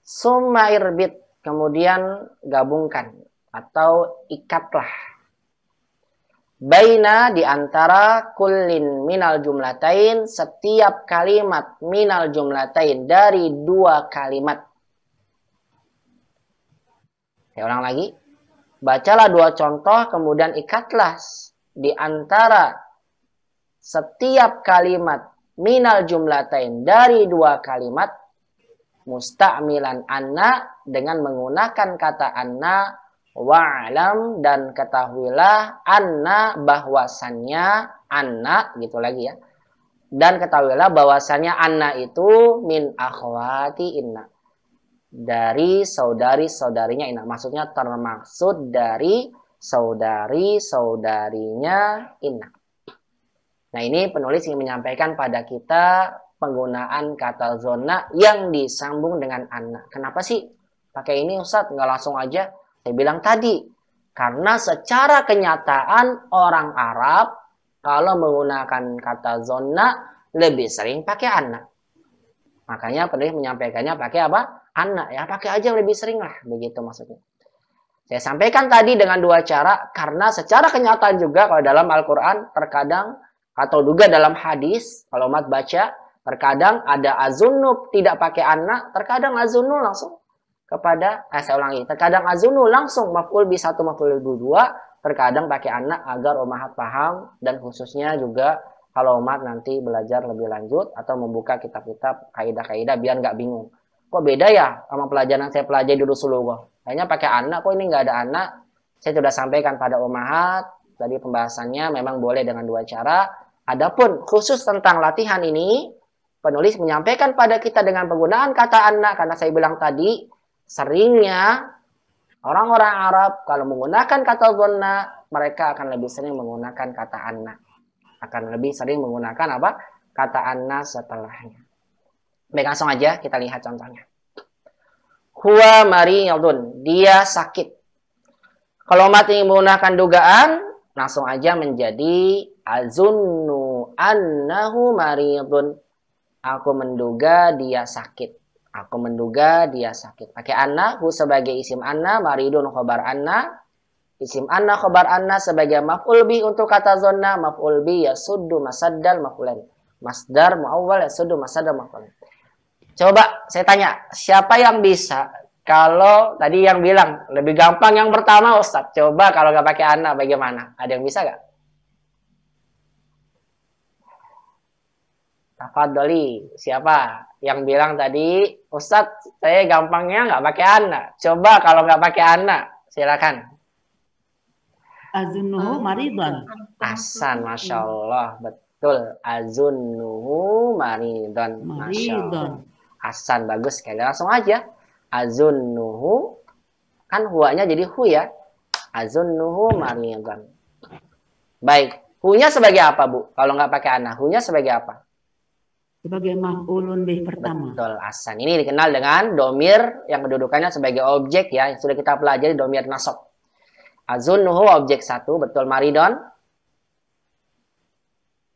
summa irbit kemudian gabungkan atau ikatlah baina di antara kulin minal jumlatain setiap kalimat minal jumlatain dari dua kalimat saya ulang lagi bacalah dua contoh kemudian ikatlah di antara setiap kalimat minal jumlatain dari dua kalimat musta'milan anna dengan menggunakan kata anna wa'lam dan ketahuilah anna bahwasannya anna gitu lagi ya dan ketahuilah bahwasannya anna itu min akhwati inna dari saudari-saudarinya inna maksudnya termaksud dari saudari-saudarinya inna Nah, ini penulis ingin menyampaikan pada kita penggunaan kata zona yang disambung dengan anak. Kenapa sih pakai ini Ustadz? Nggak langsung aja. Saya bilang tadi, karena secara kenyataan orang Arab kalau menggunakan kata zona lebih sering pakai anak. Makanya penulis menyampaikannya pakai apa? Anak ya, pakai aja lebih sering lah, begitu maksudnya. Saya sampaikan tadi dengan dua cara, karena secara kenyataan juga kalau dalam Al-Quran terkadang atau juga dalam hadis, kalau umat baca, terkadang ada azunub tidak pakai anak, terkadang azunul langsung kepada, eh, saya ulangi, terkadang azunul langsung maf'ul bi satu maf'ul bi dua, terkadang pakai anak agar umat paham dan khususnya juga kalau umat nanti belajar lebih lanjut atau membuka kitab-kitab kaidah-kaidah biar nggak bingung. Kok beda ya sama pelajaran saya pelajari dulu Rasulullah? Hanya pakai anak, kok ini nggak ada anak? Saya sudah sampaikan pada umat tadi pembahasannya memang boleh dengan dua cara Adapun khusus tentang latihan ini, penulis menyampaikan pada kita dengan penggunaan kata anak karena saya bilang tadi seringnya orang-orang Arab kalau menggunakan kata zonna mereka akan lebih sering menggunakan kata anak akan lebih sering menggunakan apa kata anak setelahnya baik langsung aja kita lihat contohnya huwa mariyadun dia sakit kalau mati menggunakan dugaan langsung aja menjadi Azunnu annahu maridun. Aku menduga dia sakit. Aku menduga dia sakit. Pakai anna, hu sebagai isim anna, maridun khobar anna. Isim anna khobar anna sebagai maf'ul bi untuk kata zonna, maf'ul bi yasuddu masaddal maf'ulan. Masdar mu'awwal yasuddu masaddal maf'ulan. Coba saya tanya, siapa yang bisa kalau tadi yang bilang lebih gampang yang pertama Ustadz, coba kalau nggak pakai anak bagaimana? Ada yang bisa nggak? Tafadoli, siapa yang bilang tadi, Ustadz, saya gampangnya nggak pakai anak. Coba kalau nggak pakai anak, silakan. Azunuhu oh, maridon. Asan, Masya Allah, betul. Azunuhu maridon. Masya Allah. Asan, bagus sekali. Langsung aja. Azunuhu, kan huanya jadi hu ya. Azunuhu maridon. Baik, hunya sebagai apa, Bu? Kalau nggak pakai anak, hunya sebagai apa?
sebagai maf'ulun
bih pertama. Betul, Hasan. Ini dikenal dengan domir yang kedudukannya sebagai objek ya, yang sudah kita pelajari domir nasab. nuhu objek satu, betul maridon.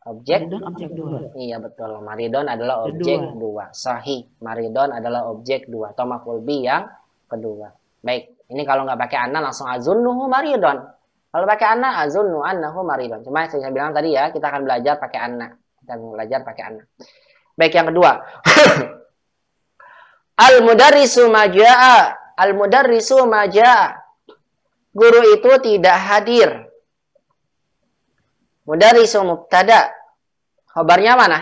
Objek. Maridon objek dua. Iya betul, maridon adalah objek kedua. dua. Sahih, maridon adalah objek dua. Atau maf'ul yang kedua. Baik, ini kalau nggak pakai anna langsung nuhu maridon. Kalau pakai anna azunnu annahu maridon. Cuma saya bilang tadi ya, kita akan belajar pakai anna. Kita akan belajar pakai anna. Baik yang kedua. Al-mudarrisu majaa. Al-mudarrisu majaa. Guru itu tidak hadir. Mudarrisu mubtada. Khabarnya mana?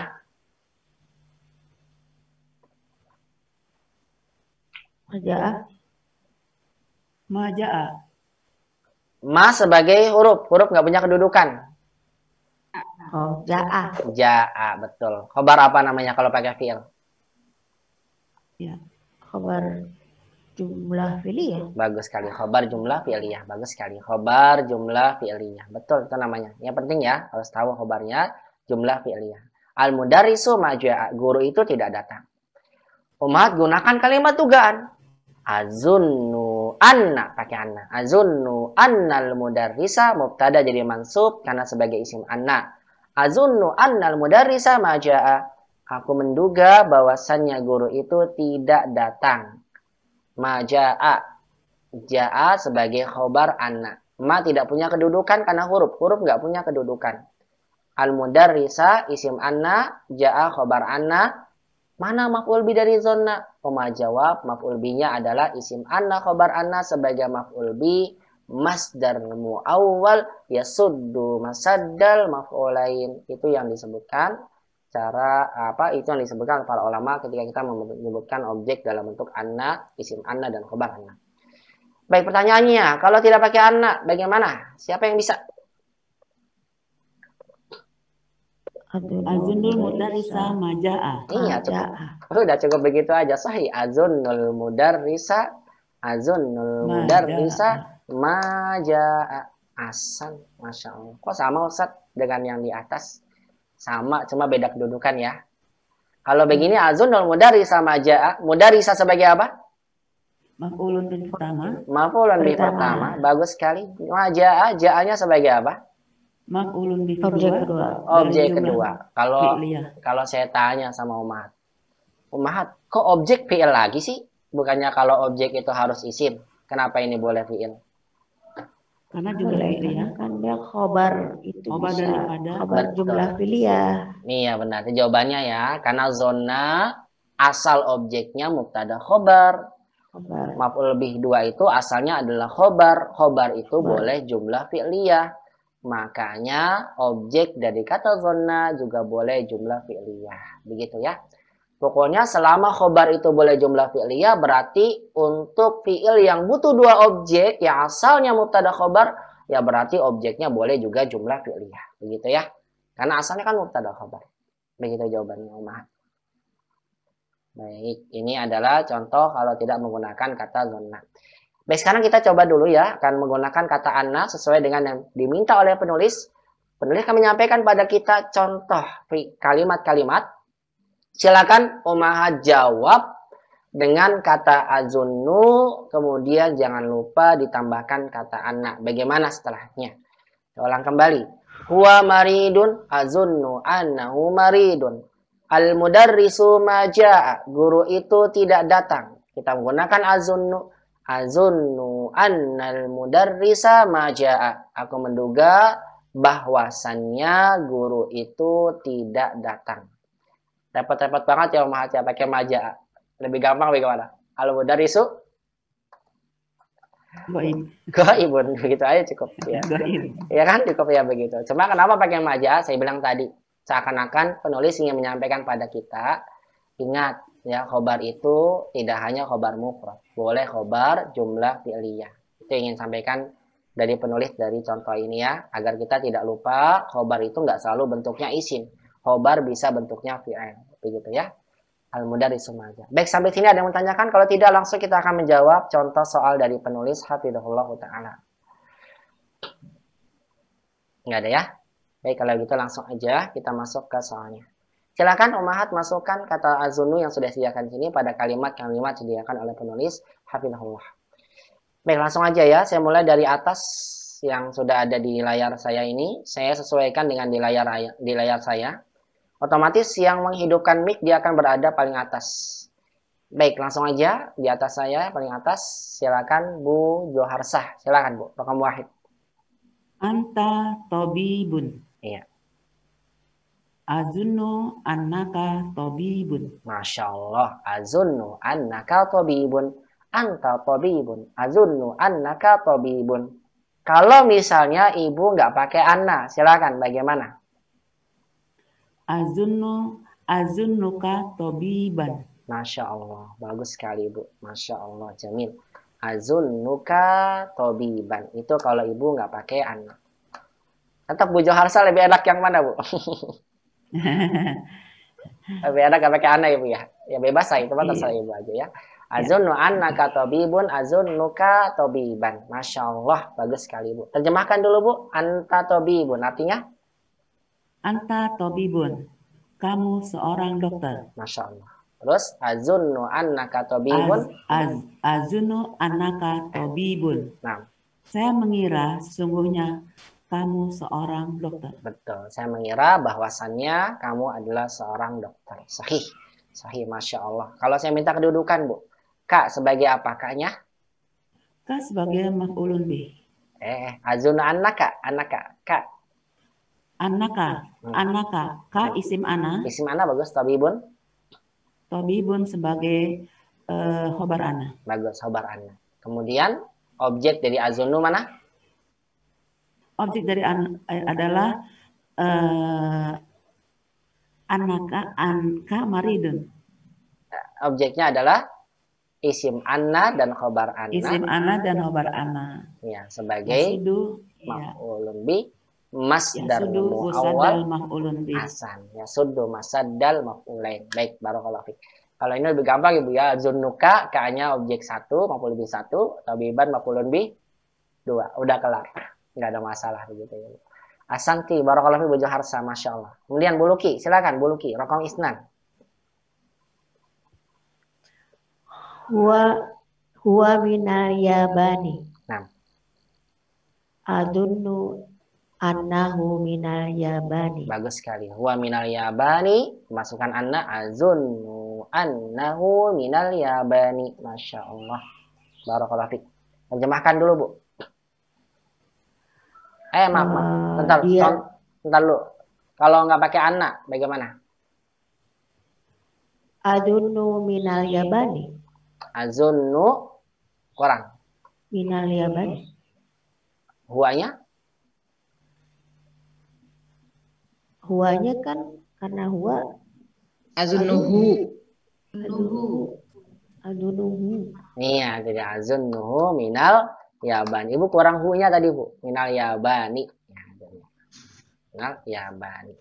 Majaa. Majaa. Ma sebagai huruf, huruf nggak punya kedudukan. Oh, jaa. Jaa, betul. Khobar apa namanya kalau pakai fiil?
Ya, khobar jumlah fi'liyah.
Bagus sekali. Khobar jumlah fi'liyah. Bagus sekali. Khobar jumlah fi'liyah. Betul itu namanya. Yang penting ya, harus tahu khobarnya jumlah fi'liyah. Al mudarisu majaa. Guru itu tidak datang. Umat gunakan kalimat tugaan. Azunnu anna pakai anna. Azunnu annal mudarrisa mubtada jadi mansub karena sebagai isim anna Azunnu annal mudarrisa maja'a. Aku menduga bahwasannya guru itu tidak datang. Maja'a. Ja'a sebagai khobar anna. Ma tidak punya kedudukan karena huruf. Huruf nggak punya kedudukan. Al-mudarrisa isim anna. Ja'a khobar anna. Mana maf'ul bi dari zonna? Pemajawab maf'ul binya adalah isim anna khobar anna sebagai maf'ul bi masdar muawwal yasuddu masaddal maf'ulain itu yang disebutkan cara apa itu yang disebutkan para ulama ketika kita menyebutkan objek dalam bentuk anak, isim anak dan khobar anna baik pertanyaannya kalau tidak pakai anak, bagaimana siapa yang bisa
Azunul mudarisa Majaa. Iya, cukup.
Udah cukup begitu aja. Sahih Azunul mudarisa. Azunul Mudarrisa Maja'a
asan, masya Allah.
Kok sama ustad dengan yang di atas? Sama, cuma beda kedudukan ya. Kalau begini hmm. azun dan mudari sama aja Mudari sah sebagai apa? Maf'ulun bin pertama. Maf'ulun bin pertama. Bagus sekali. Maja'a, ja'anya sebagai apa? Maf'ulun
bi objek kedua. Objek kedua.
Kalau kalau saya tanya sama Umat. Umat, kok objek pl lagi sih? Bukannya kalau objek itu harus isim. Kenapa ini boleh fi'il?
Karena nah, jumlah Boleh, ya kan dia khobar itu
khobar bisa. daripada khobar betul. jumlah ya Iya benar. jawabannya ya. Karena zona asal objeknya mubtada khobar. maaf lebih dua itu asalnya adalah khobar. Khobar itu khobar. boleh jumlah fi'liyah. Makanya objek dari kata zona juga boleh jumlah fi'liyah. Begitu ya. Pokoknya selama khobar itu boleh jumlah fi'liyah berarti untuk fi'il yang butuh dua objek yang asalnya mubtada khobar ya berarti objeknya boleh juga jumlah fi'liyah. Begitu ya. Karena asalnya kan mubtada khobar. Begitu jawabannya Umar. Baik, ini adalah contoh kalau tidak menggunakan kata zona. Baik, sekarang kita coba dulu ya akan menggunakan kata anna sesuai dengan yang diminta oleh penulis. Penulis akan menyampaikan pada kita contoh kalimat-kalimat Silakan Omaha jawab dengan kata azunnu, kemudian jangan lupa ditambahkan kata anak. Bagaimana setelahnya? Saya ulang kembali. Huwa maridun azunnu annahu maridun. Al mudarrisu majaa. Guru itu tidak datang. Kita menggunakan azunnu. Azunnu annal mudarrisa majaa. Aku menduga bahwasannya guru itu tidak datang repot-repot banget ya aja pakai maja lebih gampang bagaimana kalau dari su goib ibu, begitu aja cukup ya goib ya kan cukup ya begitu cuma kenapa pakai maja saya bilang tadi seakan-akan penulis ingin menyampaikan pada kita ingat ya khobar itu tidak hanya khobar mukro. boleh khobar jumlah pilihan itu ingin sampaikan dari penulis dari contoh ini ya agar kita tidak lupa khobar itu nggak selalu bentuknya isim khobar bisa bentuknya fi'il begitu ya al mudari sumaja Baik, sampai sini ada yang menanyakan. Kalau tidak, langsung kita akan menjawab contoh soal dari penulis Hafidhullah Ta'ala. Nggak ada ya? Baik, kalau gitu langsung aja kita masuk ke soalnya. Silakan Umahat masukkan kata azunu yang sudah disediakan sini pada kalimat-kalimat disediakan oleh penulis Hafidhullah. Baik, langsung aja ya. Saya mulai dari atas yang sudah ada di layar saya ini. Saya sesuaikan dengan di layar di layar saya. Otomatis yang menghidupkan mic dia akan berada paling atas. Baik, langsung aja di atas saya paling atas. Silakan Bu Joharsah. Silakan Bu, rekam Wahid.
Anta Bun.
Iya. Azunnu annaka tabibun. Masya Allah. Azunnu annaka tabibun. Anta tabibun. Azunnu annaka tabibun. Kalau misalnya ibu nggak pakai anna, silakan bagaimana?
azunnu azunnuka
tobiban.
Masya Allah, bagus sekali Ibu. Masya Allah, jamin. Azunnuka tobiban. Itu kalau Ibu nggak pakai anak. Tetap Bu Joharsa lebih enak yang mana Bu? lebih enak nggak pakai anak Ibu ya? Ya bebas lah, itu mah iya. terserah Ibu aja ya. Iya. Azunnu annaka nuka azunnuka tobiban. Masya Allah, bagus sekali Ibu. Terjemahkan dulu Bu, anta tobibun. Artinya?
Anta Tobibun, Kamu seorang dokter. Masya Allah.
Terus azunnu annaka Tobibun? Az, az,
azunnu annaka
tobibun. Nah. Saya mengira sesungguhnya kamu seorang dokter. Betul. Saya mengira bahwasannya kamu adalah seorang dokter. Sahih. Sahih, Masya Allah. Kalau saya minta kedudukan, Bu. Kak sebagai apa kaknya? Kak sebagai makulun bih. Eh, eh. azun anak kak, anak kak, kak Anaka, hmm. anaka, ka isim ana. Isim ana bagus, Tobi Bun?
Tobi Bun sebagai uh, eh, hobar ana.
Bagus, hobar ana. Kemudian objek dari azunu mana?
Objek dari an eh, adalah uh, eh, anaka, anka maridun.
Objeknya adalah isim anna dan khobar anna. Isim anna dan khobar anna. Ya, sebagai Masidu, ya. maf'ulun ya. bi masdar muawwal asan ya sudu masadal mafulain baik barakallahu fiik kalau ini lebih gampang ibu ya zonuka kayaknya objek satu maupun lebih satu tabiban maupun bi dua udah kelar nggak ada masalah begitu ya asanti barakallahu fiik bujo Joharsa masya Allah kemudian buluki silakan buluki rokong isnan
huwa huwa minal yabani nah adunnu Anahu minal
yabani. Bagus sekali. Wa minal yabani. Masukkan anna azunnu annahu minal yabani. Masya Allah. Barakallah fiqh. Terjemahkan dulu, Bu. Eh, maaf, maaf. Eh, bentar, dia... bentar dulu. Kalau nggak pakai anak, bagaimana?
Azunnu minal yabani. Azunnu kurang. Minal yabani. Huanya? Huanya kan karena huwa azunuhu. azunuhu nih
Iya, jadi azunuhu minal yabani. Ibu kurang hunya tadi, Bu. Minal yabani. Ya, minal yabani.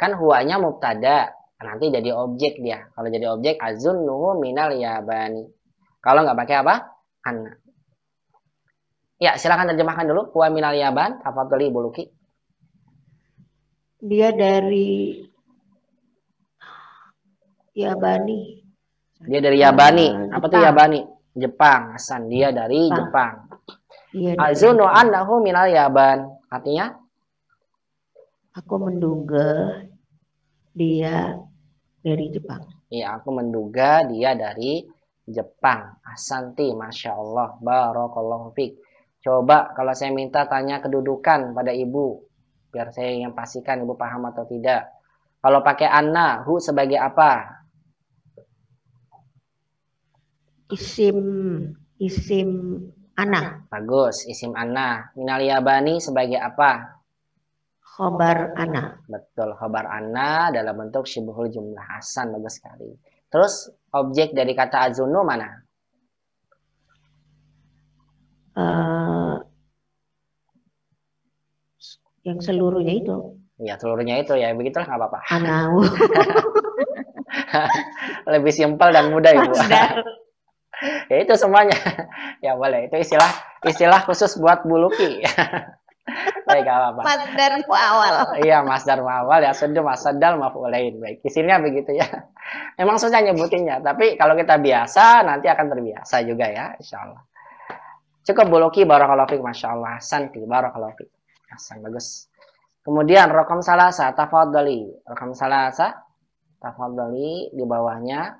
Kan huanya mubtada, nanti jadi objek dia. Kalau jadi objek azunuhu minal yabani. Kalau nggak pakai apa? anak Ya, silakan terjemahkan dulu. Huwa minal yaban, tafadhali buluki
dia dari Yabani.
Dia dari Yabani. Apa tuh Yabani? Jepang. Hasan dia dari
Jepang. Iya, Azuno
Azunu min minal Yaban. Artinya?
Aku menduga dia dari Jepang.
Iya, aku menduga dia dari Jepang. Asanti, Masya Allah. barokallahu fiqh. Coba kalau saya minta tanya kedudukan pada ibu biar saya yang pastikan ibu paham atau tidak. Kalau pakai anna, hu sebagai apa?
Isim isim Anna
Bagus, isim Anna minalia bani sebagai apa? Khobar Anna Betul, khobar Anna dalam bentuk syibhul jumlah hasan bagus sekali. Terus objek dari kata azunu mana?
Uh, yang seluruhnya itu.
Ya seluruhnya itu ya begitulah nggak apa-apa. Anau. Lebih simpel dan mudah ibu. ya itu semuanya. ya boleh itu istilah istilah khusus buat buluki. baik apa apa mas
darmu awal
iya mas darmu awal ya sudah mas sadal maaf lain baik isinya begitu ya Emang susah nyebutinnya tapi kalau kita biasa nanti akan terbiasa juga ya insyaallah cukup buluki barokahlofik masya allah santi barokahlofik Hasan bagus. Kemudian rokam salasa tafadhali. Rokam salasa tafadhali di bawahnya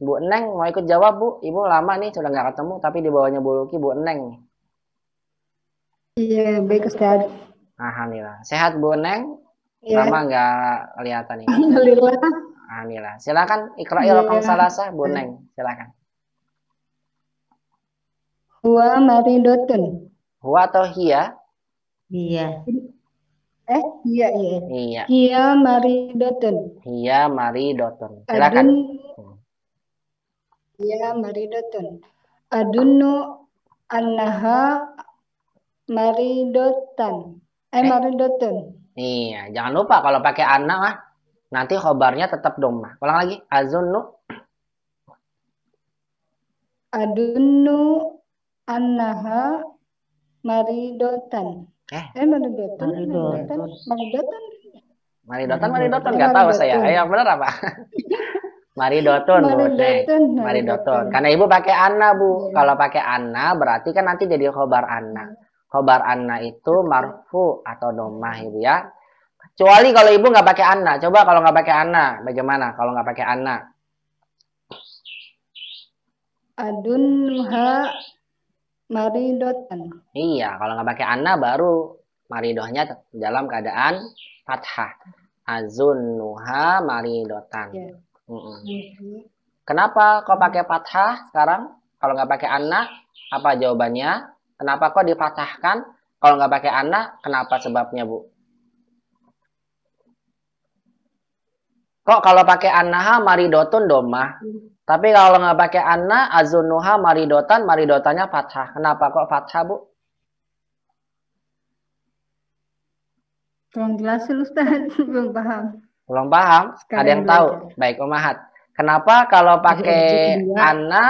Bu Eneng mau ikut jawab Bu, Ibu lama nih sudah nggak ketemu tapi di bawahnya Bu Luki Bu Eneng
Iya, baik Ustaz.
Alhamdulillah. Sehat Bu Eneng? Iya. Lama nggak kelihatan nih.
Alhamdulillah.
Alhamdulillah. Silakan ikra ya. rokam iya. salasa Bu Eneng, silakan.
Huwa maridotun. Huwa atau hiya? Iya. iya. Eh, iya, iya. Iya. Iya, mari dotun.
Iya, mari dotun. Silakan.
Iya, mari dotun. Adunu annaha mari dotan. Eh, eh. mari dotun.
Iya, jangan lupa kalau pakai anak mah nanti khobarnya tetap domah. Ulang lagi. Azunnu.
Adunu annaha mari dotan. Eh, eh datang,
Mari datang, Mari datang. nggak tahu saya. Eh, yang benar apa? Mari doton eh, Mari dotun. Karena ibu pakai Anna, Bu. Iya. Kalau pakai Anna berarti kan nanti jadi khobar Anna. Iya. Khobar Anna itu iya. marfu atau domah, Ibu ya. Kecuali kalau ibu nggak pakai Anna. Coba kalau nggak pakai Anna, bagaimana kalau nggak pakai Anna?
Adun ha maridotan.
Iya, kalau nggak pakai anna baru maridohnya dalam keadaan fathah. Azunnuha maridotan. Yeah. Mm -mm. -hmm. Iya. Kenapa kok pakai fathah sekarang? Kalau nggak pakai anna, apa jawabannya? Kenapa kok dipatahkan? Kalau nggak pakai anna, kenapa sebabnya, Bu? Kok kalau pakai anna maridotun domah? Mm. Tapi kalau nggak pakai anna, azunuha maridotan, maridotannya fathah. Kenapa kok fathah, Bu?
Tolong jelasin Ustaz, belum paham.
Belum paham? Sekarang Ada yang belajar. tahu? Baik, Umahat. Kenapa kalau pakai anna,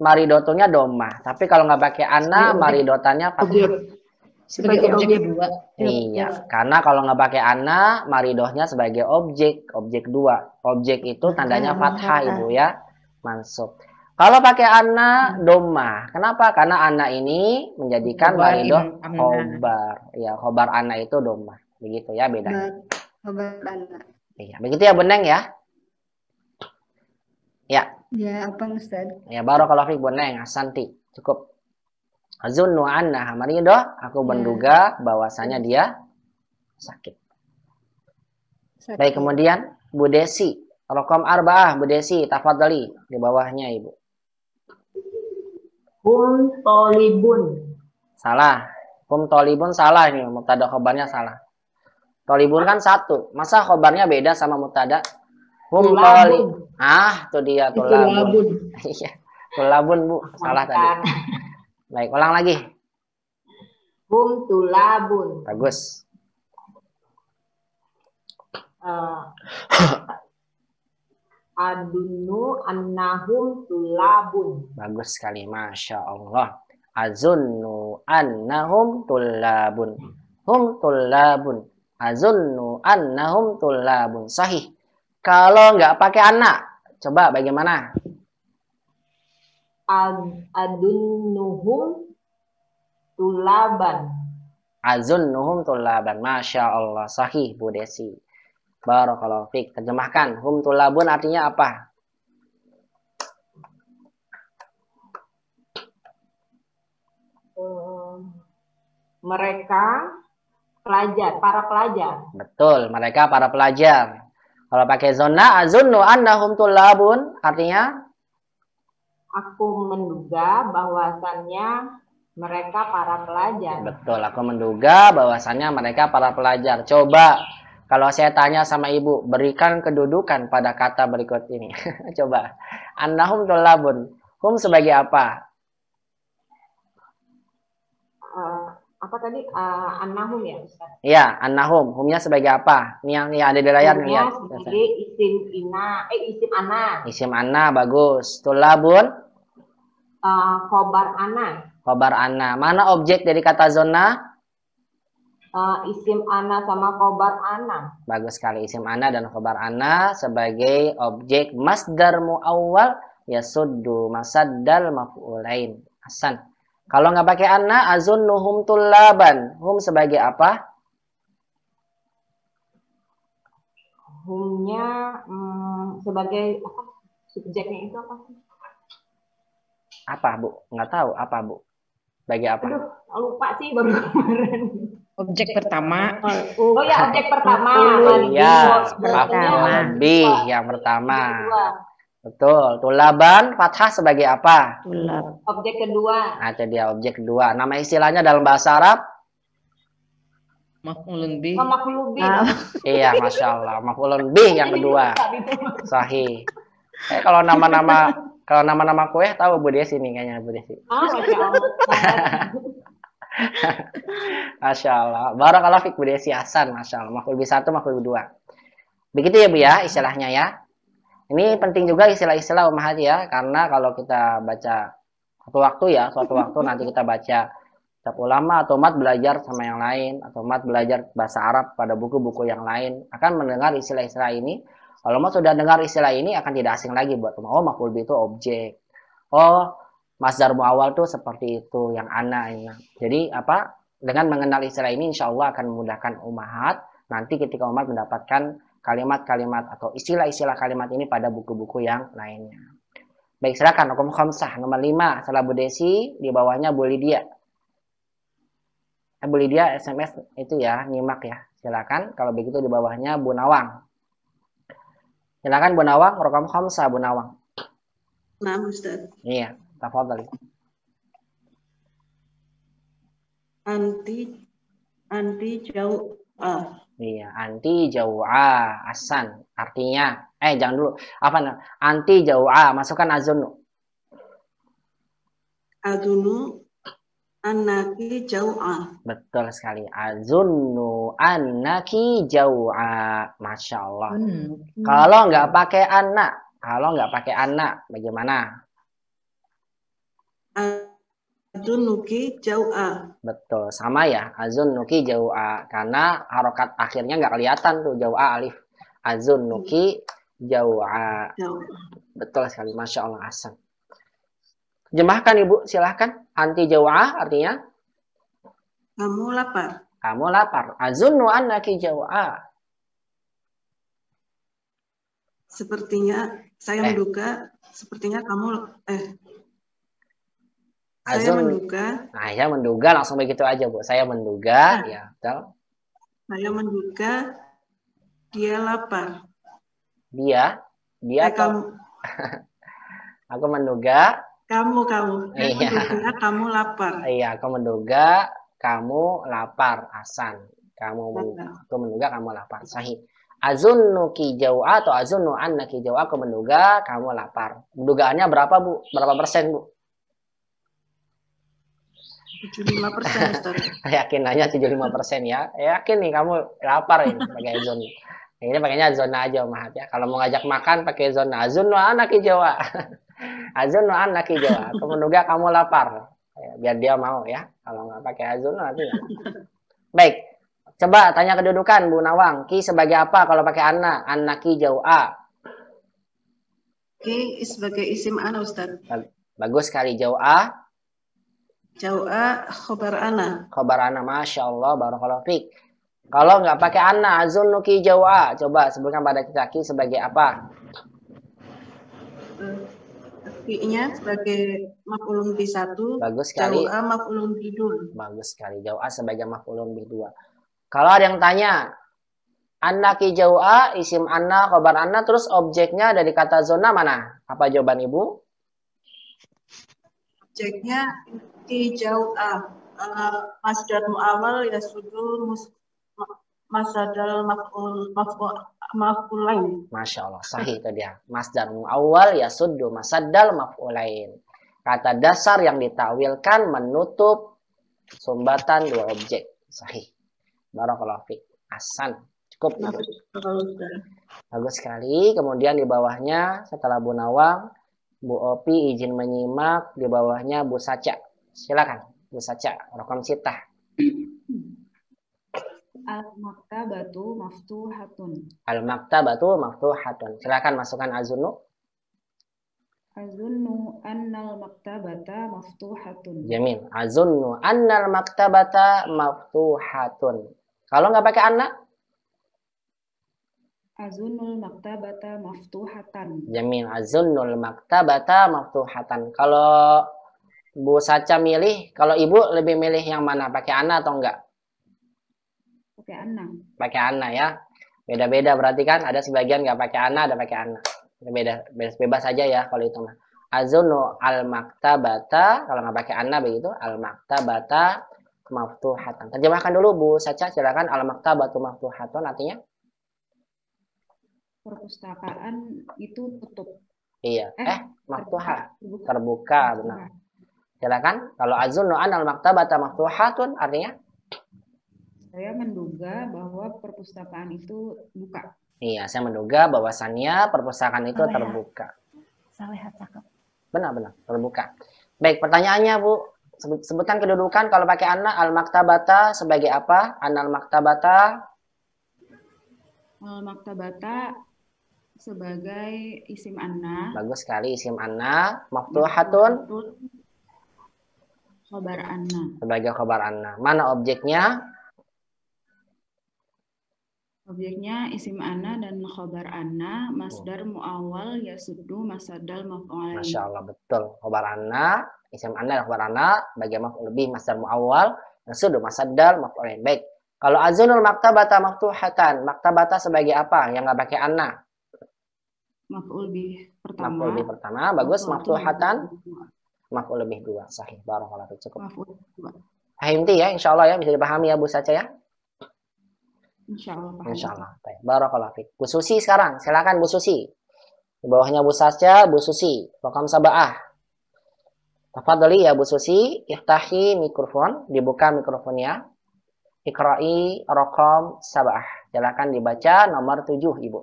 maridotonya doma. Tapi kalau nggak pakai anna, maridotannya fathah. Sebagai objek dua. Iya. iya, karena kalau nggak pakai anna, maridohnya sebagai objek, objek dua. Objek itu tandanya fathah, Ibu ya mansub. Kalau pakai anna doma, kenapa? Karena anna ini menjadikan walidoh khobar. Ya, khobar anna itu doma. Begitu ya beda nah,
Khobar anna. Iya,
begitu ya beneng ya. Ya.
Ya, apa Ustaz?
Ya, baru kalau aku beneng Asanti. Cukup. Zunnu anna maridoh, aku ya. menduga bahwasanya dia sakit. sakit. Baik, kemudian Bu Desi. Rokom arba'ah, Bu Desi, tafadali di bawahnya Ibu. Hum tolibun. Salah. Hum tolibun salah nih, mutada khobarnya salah. Tolibun kan satu. Masa khobarnya beda sama mutada? Hum tolibun. Ah, itu dia tulabun. Iya. tulabun, Bu. Salah tadi. Baik, ulang lagi. Hum tulabun. Bagus.
Uh. Adunu annahum tulabun.
Bagus sekali, Masya Allah. Azunnu annahum tulabun. Hum tulabun. Azunnu annahum tulabun. Sahih. Kalau nggak pakai anak, coba bagaimana?
Adunnuhum tulaban.
Azunnuhum tulaban. Masya Allah. Sahih, Bu Desi. Barakallahu fiik. Terjemahkan, hum tulabun artinya apa?
mereka pelajar, para pelajar.
Betul, mereka para pelajar. Kalau pakai zona azunnu annahum tulabun artinya
aku menduga bahwasannya mereka para pelajar.
Betul, aku menduga bahwasannya mereka para pelajar. Coba kalau saya tanya sama ibu, berikan kedudukan pada kata berikut ini. Coba. Annahum tulabun. Hum sebagai apa?
Uh, apa tadi? Uh, annahum ya, Ustaz?
Iya, annahum. Humnya sebagai apa? Ini yang, yang ada di layar. Ya. Humnya ya, sebagai
isim ina, eh isim ana.
Isim ana, bagus. Tulabun?
Uh, eh, kobar ana.
Kobar ana. Mana objek dari kata zona?
uh, isim ana sama kobar
ana. Bagus sekali isim ana dan kobar ana sebagai objek masdar awal ya suddu masaddal maf'ulain. asan. Kalau nggak pakai ana nuhum tulaban Hum sebagai apa?
Humnya hmm, sebagai apa? Subjeknya itu apa sih?
Apa, Bu? Nggak tahu apa, Bu? Bagi apa? Aduh,
lupa sih baru kemarin.
Objek pertama.
Oh,
ya objek pertama.
Oh, iya, maf'ulun lebih
iya, yang pertama. Betul. Tulaban fathah sebagai apa? Tulab.
Objek kedua.
Nah, jadi dia objek kedua. Nama istilahnya dalam bahasa Arab?
Maf'ulun bih. Maf'ulun bih. Ah.
Iya, Masya Allah. Maf'ulun bih yang kedua. Sahih. Eh, kalau nama-nama kalau nama-nama kue tahu Bu Desi nih kayaknya Bu Desi.
Ah,
Masya Allah. Barakallah fiqh budaya siasan, Masya Allah. Makhluk satu, makhluk dua. Begitu ya Bu ya, istilahnya ya. Ini penting juga istilah-istilah Om hati ya, karena kalau kita baca suatu waktu ya, suatu waktu nanti kita baca kitab ulama atau mat belajar sama yang lain, atau mat belajar bahasa Arab pada buku-buku yang lain, akan mendengar istilah-istilah ini. Kalau mau sudah dengar istilah ini akan tidak asing lagi buat Om. Oh, makhluk itu objek. Oh, Masdar muawal tuh seperti itu yang anak ya. Jadi apa dengan mengenal istilah ini insya Allah akan memudahkan umahat nanti ketika umat mendapatkan kalimat-kalimat atau istilah-istilah kalimat ini pada buku-buku yang lainnya. Baik, silakan hukum khamsah nomor 5 salah Bu Desi, di bawahnya Bu Lydia. Eh, Bu Lydia SMS itu ya, nyimak ya. Silakan kalau begitu di bawahnya Bu Nawang. Silakan Bu Nawang, rokam khamsah Bu Nawang.
Nah, Ustaz.
Iya. تفضلي
anti anti jauh
iya anti jauh asan artinya eh jangan dulu apa nih anti jauh masukkan azunu
azunu anaki jauh
betul sekali azunu anaki jauh masya Allah hmm. kalau nggak pakai anak kalau nggak pakai anak bagaimana
Azun nuki jauh
a.
Betul, sama ya. Azun nuki jauh a. Karena harokat akhirnya nggak kelihatan tuh jauh a alif. Azun nuki jauh a. Jauh. Betul sekali, masya Allah asam Jemahkan ibu, silahkan. Anti jauh a artinya? Kamu lapar. Kamu lapar. Azunnu annaki jauh a.
Sepertinya saya eh. menduga sepertinya kamu eh
Azul, saya menduga. Nah, Saya menduga langsung begitu aja bu. Saya menduga, ya, ya betul.
Saya menduga dia lapar.
Dia, dia. Saya eh, kamu. aku menduga.
Kamu kamu. iya. menduga
kamu lapar. Iya, aku menduga kamu lapar, Hasan. Kamu menduga, aku menduga kamu lapar. Sahih. Nuki Jawa atau azunnu annaki jauh aku menduga kamu lapar. Dugaannya berapa, Bu? Berapa persen, Bu? 75 persen yakin hanya 75 persen ya yakin nih kamu lapar ini pakai zon ini pakainya zona aja maaf ya kalau mau ngajak makan pakai zona azun wa anak jawa azun wa anak jawa ah. aku menduga kamu lapar ya, biar dia mau ya kalau nggak pakai azun nanti ya. baik coba tanya kedudukan Bu Nawang ki sebagai apa kalau pakai anak anak ki jauh a ki sebagai isim anak, Ustaz bagus sekali jauh a Jau'a eh, khobar ana. Khobar ana, masya Allah, barakallahu fiq. Kalau nggak pakai ana, azunnuki jau'a. Coba sebutkan pada kaki sebagai apa?
Fi'nya sebagai makulung di satu. Bagus sekali. Jau'a eh, makulung di
dua. Bagus sekali. Jau'a eh, sebagai makulung di dua. Kalau ada yang tanya, anna ki jau'a, isim anna, khobar anna, terus objeknya dari kata zona mana? Apa jawaban Ibu?
Objeknya Bukti jauh uh,
masdar mu'awal ya sudur masdar maf'ul maf'ulain.
Masya Allah, sahih itu dia. Masdar mu'awal ya sudur masdar maf'ulain. Kata dasar yang ditawilkan menutup sumbatan dua objek. Sahih. Barakallahu fiqh. Asan. Cukup. Bagus sekali. Kemudian di bawahnya setelah Bu Nawang, Bu Opi izin menyimak, di bawahnya Bu Sacak. Silakan, Bu cak Rokam cita
Al-maktabatu maftuhatun.
Al-maktabatu maftuhatun. Silakan masukkan azunu.
Azunnu annal maktabata maftuhatun. Jamin.
Azunnu
annal maktabata
maftuhatun. Kalau nggak pakai anak?
azunul maktabata maftuhatan.
Jamin. azunul maktabata maftuhatan. Kalau Bu Saca milih, kalau ibu lebih milih yang mana? Pakai Ana atau enggak? Pakai Ana. Pakai Ana ya. Beda-beda berarti kan ada sebagian enggak pakai Ana, ada pakai Ana. Beda, bebas, bebas aja ya kalau itu mah. Azunu al maktabata kalau nggak pakai Ana begitu al maktabata maftuhatan. Terjemahkan dulu Bu Saca silakan al maktabatu maftuhatan artinya
perpustakaan itu tutup.
Iya. Eh, eh maftuha terbuka, terbuka benar. Silakan. Ya kalau azunnu anal maktabata maftuhatun artinya
saya menduga bahwa perpustakaan itu buka.
Iya, saya menduga bahwasannya perpustakaan itu Salehat. Ya. terbuka.
Salehat ya, cakep.
Benar, benar, terbuka. Baik, pertanyaannya Bu, sebutkan kedudukan kalau pakai anak al maktabata sebagai apa? Anal maktabata al maktabata sebagai isim anna. Bagus sekali isim anna. Maftuhatun Khabar anna. Sebagai khabar anna. Mana objeknya?
Objeknya isim anna dan khabar anna, masdar muawal ya sudu masadal
maf'ulain. Masya Allah, betul. Khabar anna, isim anna dan khabar anna, bagi lebih masdar muawal, sudu masadal yang Baik. Kalau azunul maktabata maktuhatan, maktabata sebagai apa yang nggak pakai anna? Maf'ul bih pertama. Maf'ul bih pertama, bagus. Maftuhatan maf'ul lebih dua sahih barokallahu cukup Fahimti ya insya Allah ya bisa dipahami ya Bu Saca ya Insya Allah. Insya Allah. barokallahu fiq Bu Susi sekarang, silakan Bu Susi. Di bawahnya Bu Saca, Bu Susi. Rokam Sabah. Tafadli ya Bu Susi, iftahi mikrofon, dibuka mikrofonnya. Ikra'i rokam Sabah. Silakan dibaca nomor 7, Ibu.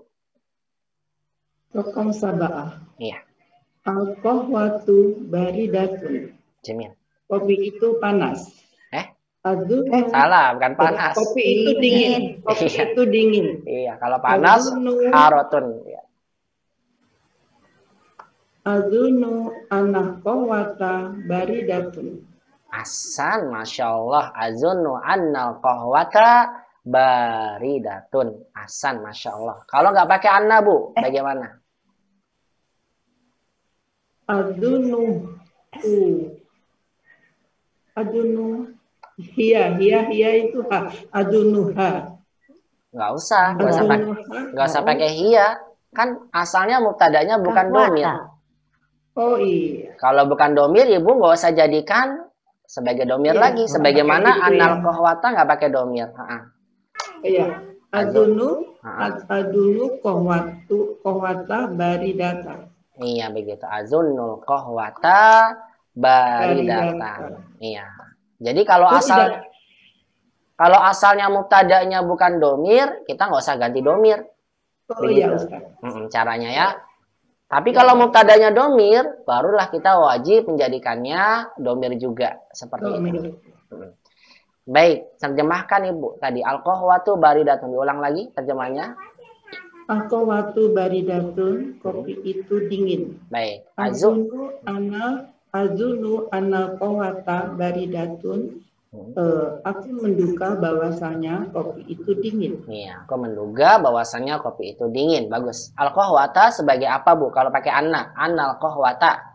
Rokam Sabah. Iya
al kohwatu baridatun. Jamin. Kopi itu panas.
Eh? Adun, eh, salah, bukan panas. Kopi itu dingin. Iya. Kopi iya. itu dingin. Iya, kalau panas Adunu, harotun. Iya. Adunu anak kohwata baridatun. Asan, Masya Allah. Azunu annal kohwata baridatun. Asan, Masya Allah. Kalau nggak pakai anna, Bu, eh. bagaimana?
Adunu. Adunu. Hia, hia, hia itu ha. Adunuha.
Enggak usah, enggak usah pakai enggak usah pakai hia. Kan asalnya mubtadanya bukan domir. Oh iya. Kalau bukan domir, ibu nggak usah jadikan sebagai domir iya, lagi. Sebagaimana gitu ya. anal kohwata nggak pakai domir. Ha Iya. Adunu, adunu kohwatu, kohwata datang Iya begitu. Azunnul kohwata baridatan. Iya. Jadi kalau asal kalau asalnya mu'tadanya bukan domir, kita nggak usah ganti domir. Oh iya caranya ya. Tapi kalau iya. mu'tadanya domir, barulah kita wajib menjadikannya domir juga seperti domir. itu. Baik, terjemahkan Ibu tadi alkohwatu baridatun. Diulang lagi terjemahnya.
Aku bari baridatun, kopi itu dingin. Baik. Azulu ana azulu ana kowata baridatun. Uh, hmm. eh, aku menduga bahwasanya kopi itu
dingin. Iya, aku menduga bahwasanya kopi itu dingin. Bagus. Alkohwata sebagai apa, Bu? Kalau pakai anak, anal kohwata.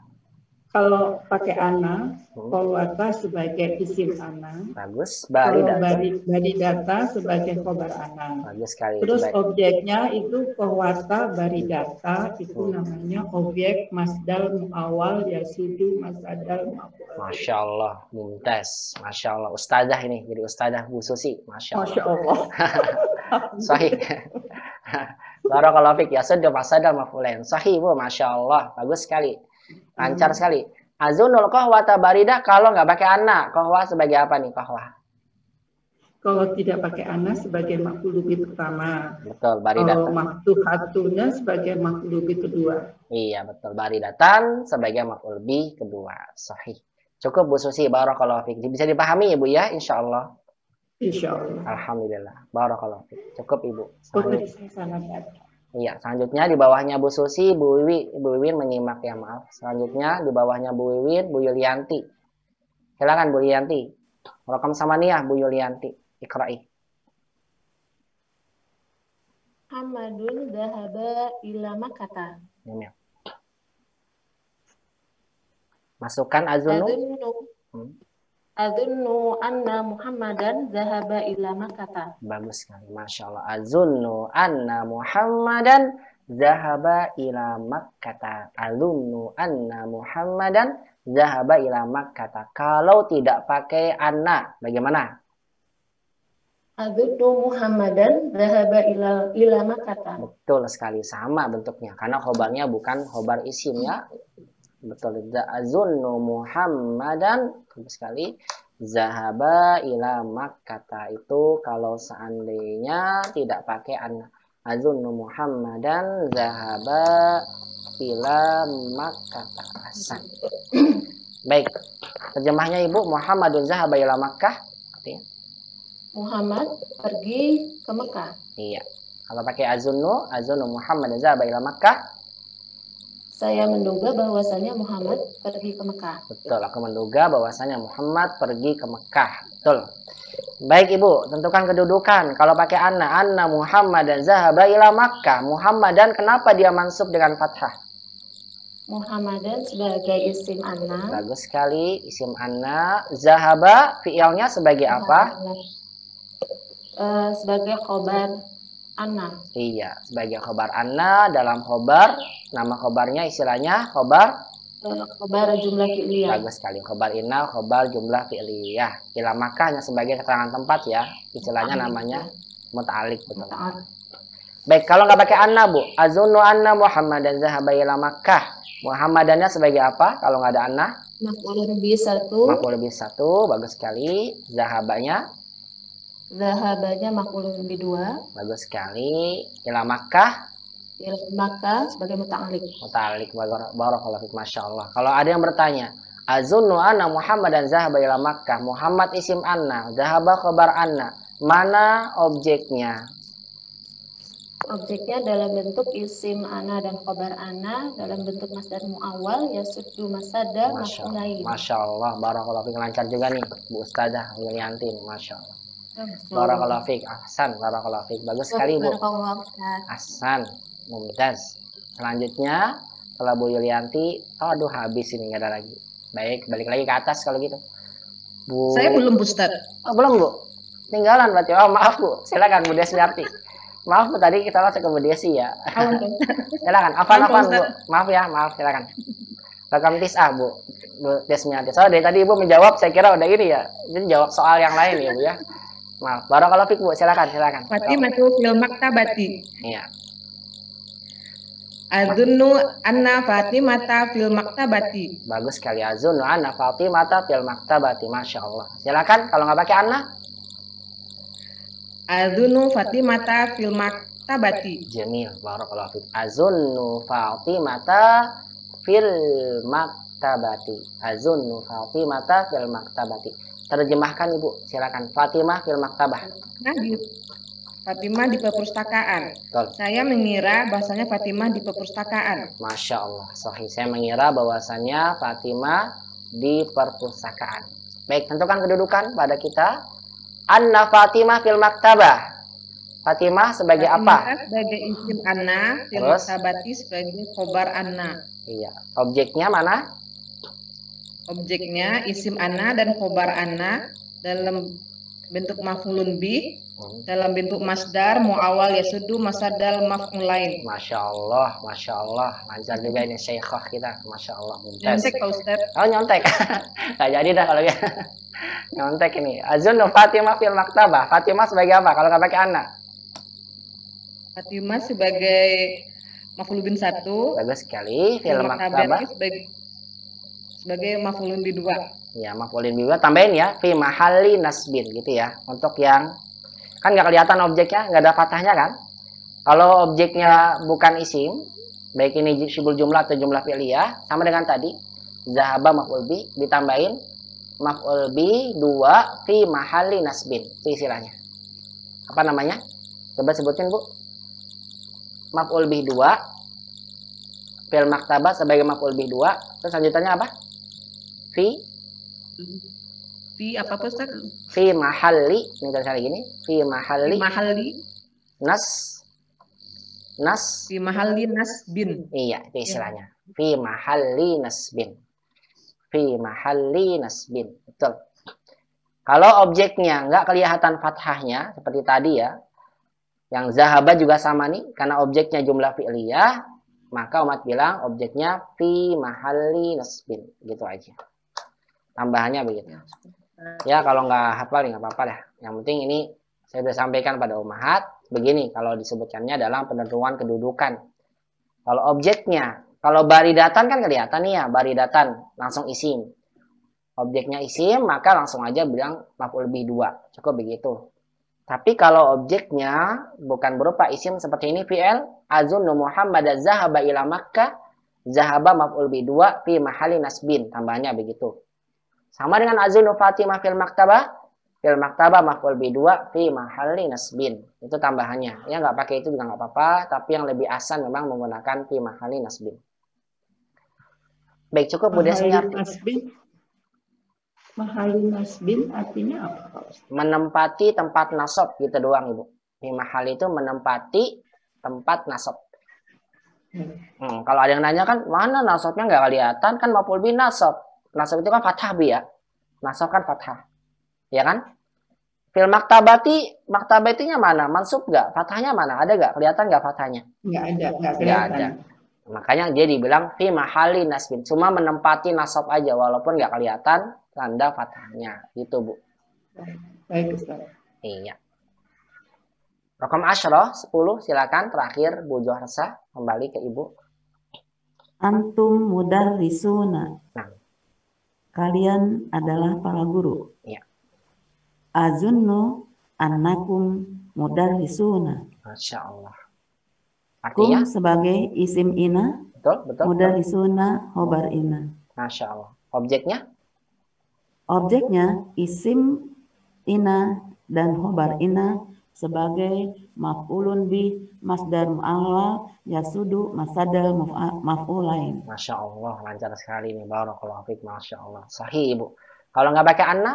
Kalau pakai ana, poluata hmm. sebagai isim ana. Bagus. Bari data. Bari, bari data sebagai kobar ana. Bagus sekali. Terus baik. objeknya itu poluata bari data itu hmm. namanya objek masdal muawal yasudu masdal muawal.
Masya Allah, mumtaz. Masya Allah, ustazah ini jadi ustazah Bu Susi. Masya Allah. Masya Allah.
Sahih.
Barakallahu fiik ya sudah masdal mafulen. Sahih Bu, masya Allah, bagus sekali. Lancar sekali. Azunul kohwata barida kalau nggak pakai anak. Kohwa sebagai apa nih kohwa?
Kalau tidak pakai anak sebagai makhluk hidup pertama. Betul, baridatan. Kalau
hatunya sebagai makhluk hidup kedua. Iya, betul. Baridatan sebagai makhluk hidup kedua. Sahih. Cukup Bu Susi, Barakallahu Fik. Bisa dipahami ya bu ya, Insya Allah. Insya Allah. Alhamdulillah. Barakallahu Fik. Cukup Ibu. Sahih.
Oh, saya sangat
Iya, selanjutnya di bawahnya Bu Susi, Bu Wiwi, Bu Wiwin menyimak ya maaf. Selanjutnya di bawahnya Bu Wiwin, Bu Yulianti. Silakan Bu Yulianti. Rekam sama ya, Bu Yulianti. Ikra'i.
Hamadun dahaba ilama kata.
Ya, Masukkan azunu. azunu. Hmm.
Azunnu anna Muhammadan zahaba ila Makkah.
Bagus sekali, Masya Allah. Azunnu anna Muhammadan zahaba ila Makkah. Azunnu anna Muhammadan zahaba ila Makkah. Kalau tidak pakai anna, bagaimana?
Azunnu Muhammadan zahaba ila ila Makkah.
Betul sekali, sama bentuknya. Karena khobarnya bukan khobar isim ya. Betul. Za'azunnu Muhammadan. Sama sekali. Zahaba ila Makkata. Itu kalau seandainya tidak pakai an Azunnu Muhammadan zahaba ila Makkata. asan Baik. Terjemahnya Ibu Muhammadun zahaba ila Makkah. Artinya.
Muhammad pergi ke Mekah.
Iya. Kalau pakai azunnu, azunnu Muhammadan zahaba ila Makkah
saya menduga bahwasanya Muhammad pergi ke Mekah. Betul,
aku menduga bahwasanya Muhammad pergi ke Mekah. Betul. Baik Ibu, tentukan kedudukan. Kalau pakai anna, anna Muhammad dan zahaba ila Mekah. Muhammad dan kenapa dia masuk dengan fathah? dan sebagai isim anna. Bagus sekali, isim anna. Zahaba fiilnya sebagai apa?
Uh, sebagai khobar. Anna.
Iya, sebagai khobar Anna dalam khobar nama khobarnya istilahnya khobar khobar jumlah fi'liyah. Bagus sekali. Khobar inna, khobar jumlah fi'liyah. Ilah maka hanya sebagai keterangan tempat ya. Istilahnya namanya muta'alik betul. Muta'alik. Baik, kalau nggak pakai anna, Bu. Azunnu anna Muhammad dan zahaba ila Makkah. Muhammadannya sebagai apa kalau nggak ada anna?
Maf'ul lebih
satu. Maf'ul lebih satu, bagus sekali. Zahabanya
Zahabanya makulun bidua.
Bagus sekali. Ila Makkah. Ila Makkah sebagai Mutalik. Mutalik Barakallahu fiik. Masya Allah. Kalau ada yang bertanya. Azunnu anna Muhammad dan zahaba ila Makkah. Muhammad isim anna. Zahaba khabar anna. Mana objeknya?
Objeknya dalam bentuk isim ana dan khobar ana dalam bentuk masdar muawal ya sudu masada masya, masya
Allah, barakallahu fiik lancar juga nih Bu Ustazah Yulianti, masya Allah. Barakallahu fiik. Ahsan, barakallahu fiik. Bagus sekali, Bu. Ahsan, mumtaz. Selanjutnya, kalau Bu Yulianti, oh, aduh habis ini nggak ada lagi. Baik, balik lagi ke atas kalau gitu.
Bu... Saya belum, booster.
Oh, belum, Bu. Tinggalan berarti. Oh, maaf, Bu. Silakan Bu Desmiarti. maaf, Bu, tadi kita masuk ke Bu Desi ya. Oh, iya. silakan, apa afan Bu. Maaf ya, maaf, silakan. Rekam ah, Bu. Bu Desmiarti. Soalnya dari tadi Ibu menjawab, saya kira udah ini ya. Jadi jawab soal yang lain ya, Bu ya. Maaf, barakallahu fiik Bu, silakan silakan. matu
fil maktabati. Iya. Azunu anna Fatimata fil
maktabati. Bagus sekali. Azunu anna Fatimata fil maktabati. Masya Allah. Silakan kalau nggak pakai anna.
Azunnu
Fatimata
fil maktabati.
Jamil. Barakallahu fiik. Azunnu Fatimata fil maktabati. Azunnu Fatimata fil maktabati. Terjemahkan Ibu, silakan. Fatimah fil maktabah.
Fatimah di perpustakaan. Betul. Saya mengira bahasanya Fatimah di perpustakaan.
Masya Allah, sahih. Saya mengira bahwasannya Fatimah di perpustakaan. Baik, tentukan kedudukan pada kita. Anna Fatimah fil maktabah. Fatimah sebagai Fatimah apa?
Sebagai isim Anna, Terus? maktabati sebagai kobar Anna.
Iya, objeknya mana?
objeknya isim ana dan kobar ana dalam bentuk mafulun bi hmm. dalam bentuk masdar muawal sudu masadal maf'ul lain.
Masya Allah, masya Allah, lancar juga ini syekhah kita, masya Allah. Nyontek Pak Ustaz. Oh nyontek, nggak jadi dah kalau ya. nyontek ini. Azun Fatimah fil maktabah. Fatimah sebagai apa? Kalau nggak pakai anak?
Fatimah sebagai maful bin satu. Bagus
sekali. Fil maktabah
sebagai mafulun di dua.
Ya, mafulun di dua tambahin ya fi mahali nasbin gitu ya. Untuk yang kan nggak kelihatan objeknya, nggak ada patahnya kan? Kalau objeknya bukan isim, baik ini syibul jumlah atau jumlah fi'liyah, sama dengan tadi zahaba maf'ul bi ditambahin maf'ul bi dua fi mahali nasbin. Itu istilahnya. Apa namanya? Coba sebutin, Bu. Maf'ul bi dua fil maktaba sebagai maf'ul dua. Terus lanjutannya apa? fi
fi apa Ustaz?
Fi mahalli, ini kan gini, fi mahalli. Fi mahalli. Nas nas fi nas bin. Iya, itu iya. istilahnya. Ya. Fi nas bin, Fi nas bin, Betul. Kalau objeknya nggak kelihatan fathahnya seperti tadi ya. Yang zahaba juga sama nih karena objeknya jumlah fi'liyah, maka umat bilang objeknya fi mahalli nasbin. Gitu aja tambahannya begitu. Nah. Ya kalau nggak hafal ya nggak apa-apa dah. Yang penting ini saya sudah sampaikan pada umahat begini kalau disebutkannya dalam penentuan kedudukan. Kalau objeknya, kalau baridatan kan kelihatan nih ya, baridatan langsung isim. Objeknya isim maka langsung aja bilang maaf lebih dua. Cukup begitu. Tapi kalau objeknya bukan berupa isim seperti ini fi'il azunnu Muhammad zahaba ila Makkah zahaba maf'ul bi dua fi mahali nasbin tambahannya begitu. Sama dengan azunu Fatimah fil maktaba, fil maktaba maf'ul bi dua fi mahalli nasbin. Itu tambahannya. Ya nggak pakai itu juga nggak apa-apa, tapi yang lebih asan memang menggunakan fi mahalli nasbin. Baik, cukup Bu Desmiar.
Nasbin. Mahali nasbin artinya
apa Menempati tempat nasab gitu doang Ibu. Fi mahali itu menempati tempat nasab. Hmm. hmm. kalau ada yang nanya kan mana nasabnya nggak kelihatan kan maf'ul bi nasab. Nasab itu kan fathah bi ya. Nasab kan fathah. Ya kan? Fil maktabati, maktabatinya mana? Mansub gak Fathahnya mana? Ada gak Kelihatan gak fathahnya? Nggak ada. Nggak, gak ada. Makanya dia dibilang fi mahali nasbin. Cuma menempati nasab aja walaupun gak kelihatan tanda fathahnya. Gitu bu. Baik Ustaz. Iya. Rokom Ashroh, 10, silakan terakhir Bu Joharsa kembali ke Ibu.
Antum risuna. Nah, Kalian adalah para guru. Ya. Azunnu annakum mudarrisuna.
Masya Allah.
Artinya? Kum sebagai isim ina. Betul, betul. Mudarrisuna hobar
ina. Masya Allah. Objeknya?
Objeknya isim ina dan hobar ina sebagai maf'ulun bi masdar ya yasudu masadal maf'ulain.
Masya Allah, lancar sekali nih. Barakallahu fiik, Masya Allah. Sahih, Ibu. Kalau nggak pakai anna,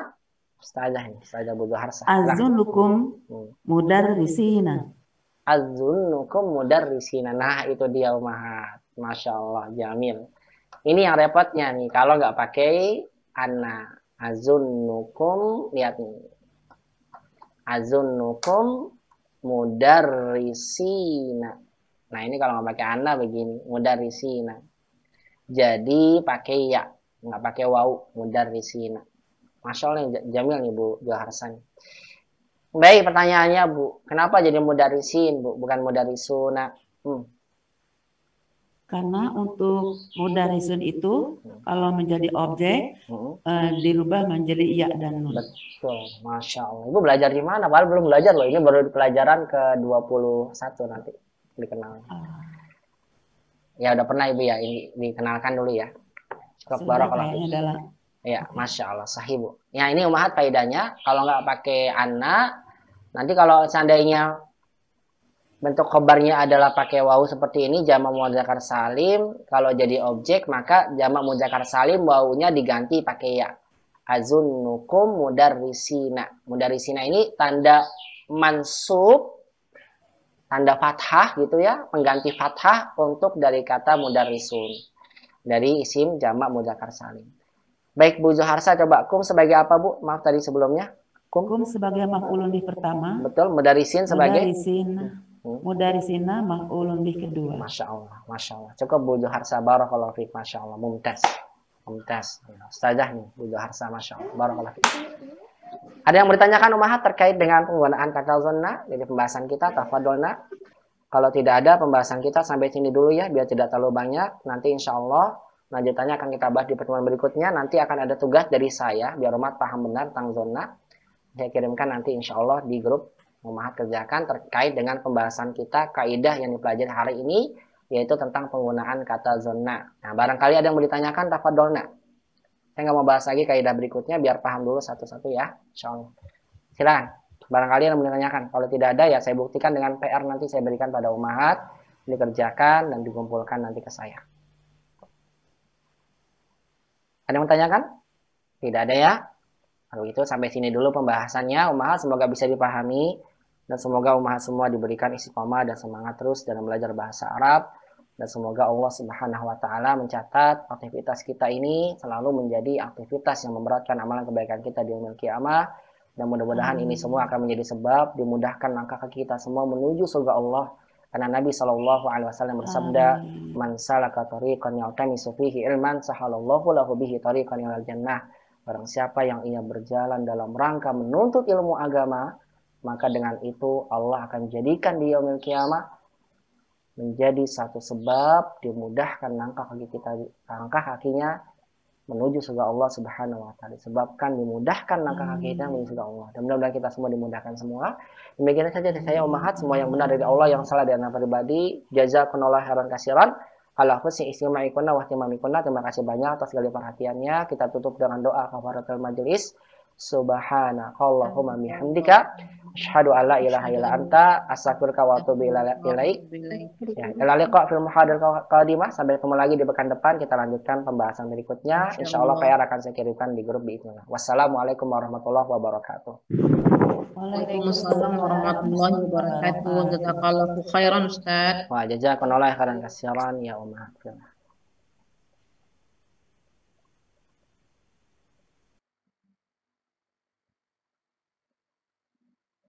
Ustazah ini, Ustazah Bu Harsa.
Azunukum hmm. mudarrisina.
Azunukum risina. Nah, itu dia Masya Allah, jamin Ini yang repotnya nih, kalau nggak pakai anna. Azunukum, lihat nih azunukum mudarrisina. Nah, ini kalau nggak pakai ana begini, mudarrisina. Jadi pakai ya, nggak pakai wau, mudarrisina. Masya Allah, Jamil nih Bu Joharsan. Baik, pertanyaannya Bu, kenapa jadi mudarisin Bu, bukan mudarisuna? Hmm. Karena hmm. untuk mudarisun
itu kalau menjadi objek hmm. uh, dirubah menjadi iya dan nun. Betul,
masya Allah. Ibu belajar di mana? Padahal belum belajar loh. Ini baru pelajaran ke 21 nanti dikenal. Uh. Ya udah pernah ibu ya ini dikenalkan dulu ya.
Cukup adalah...
Ya, masya Allah, sahih bu. Ya ini umahat faedahnya. Kalau nggak pakai anak, nanti kalau seandainya bentuk khobarnya adalah pakai wau seperti ini jama' muzakkar salim kalau jadi objek maka jama' muzakkar salim wawunya diganti pakai ya azunnukum mudarrisina mudarrisina ini tanda mansub tanda fathah gitu ya pengganti fathah untuk dari kata mudarrisun dari isim jama' muzakkar salim baik Bu Zuharsa coba kum sebagai apa Bu maaf tadi sebelumnya kum, kum sebagai maf'ulun pertama betul mudarrisin sebagai Mudari sina maf'ulun bih kedua. Masya Allah, Masya Allah. Cukup Bu Joharsa, kalau Fik, Masya Allah. Mumtaz. Mumtaz. Ya, ustazah nih, Bu Joharsa, Masya Allah. kalau Fik. Ada yang bertanyakan Umahat terkait dengan penggunaan kata zona jadi pembahasan kita tafadolna. Kalau tidak ada pembahasan kita sampai sini dulu ya, biar tidak terlalu banyak. Nanti insya Allah lanjutannya akan kita bahas di pertemuan berikutnya. Nanti akan ada tugas dari saya, biar umat paham benar tentang zona. Saya kirimkan nanti insya Allah di grup Umahat kerjakan terkait dengan pembahasan kita kaidah yang dipelajari hari ini yaitu tentang penggunaan kata zona. Nah, barangkali ada yang mau ditanyakan tafadolna. Saya nggak mau bahas lagi kaidah berikutnya biar paham dulu satu-satu ya. Silahkan. Silakan. Barangkali yang mau ditanyakan. Kalau tidak ada ya saya buktikan dengan PR nanti saya berikan pada Umahat dikerjakan dan dikumpulkan nanti ke saya. Ada yang mau tanyakan? Tidak ada ya? Kalau itu sampai sini dulu pembahasannya. Umahat semoga bisa dipahami dan semoga umat semua diberikan istiqomah dan semangat terus dalam belajar bahasa Arab dan semoga Allah Subhanahu wa taala mencatat aktivitas kita ini selalu menjadi aktivitas yang memberatkan amalan kebaikan kita di umil kiamat dan mudah-mudahan ini semua akan menjadi sebab dimudahkan langkah kaki kita semua menuju surga Allah karena Nabi Shallallahu Alaihi Wasallam bersabda, Amin. "Man salaka tariqan ilman sahalallahu lahu bihi tariqan ilal jannah." Barang siapa yang ia berjalan dalam rangka menuntut ilmu agama, maka dengan itu Allah akan jadikan di yaumil kiamah menjadi satu sebab dimudahkan langkah kaki kita langkah kakinya menuju surga Allah Subhanahu wa taala. Sebabkan dimudahkan langkah kaki kita menuju surga Allah. Dan mudah-mudahan kita semua dimudahkan semua. Demikian saja dari saya Umahat semua yang benar dari Allah yang salah dari anak pribadi. Jazakumullah khairan kasiran. Ala husni istima'ikuna wa Terima kasih banyak atas segala perhatiannya. Kita tutup dengan doa kafaratul majelis subhanakallahumma bihamdika asyhadu an la ilaha illa anta astaghfiruka wa atubu ilaik.
Ya, ila liqa
fil muhadarah qadimah sampai ketemu lagi di pekan depan kita lanjutkan pembahasan berikutnya. Insyaallah PR akan saya kirimkan di grup bismillah Wassalamualaikum warahmatullahi wabarakatuh. Waalaikumsalam warahmatullahi wabarakatuh. Jazakallahu khairan Ustaz. Wa jazakallahu khairan kasihan ya Umar.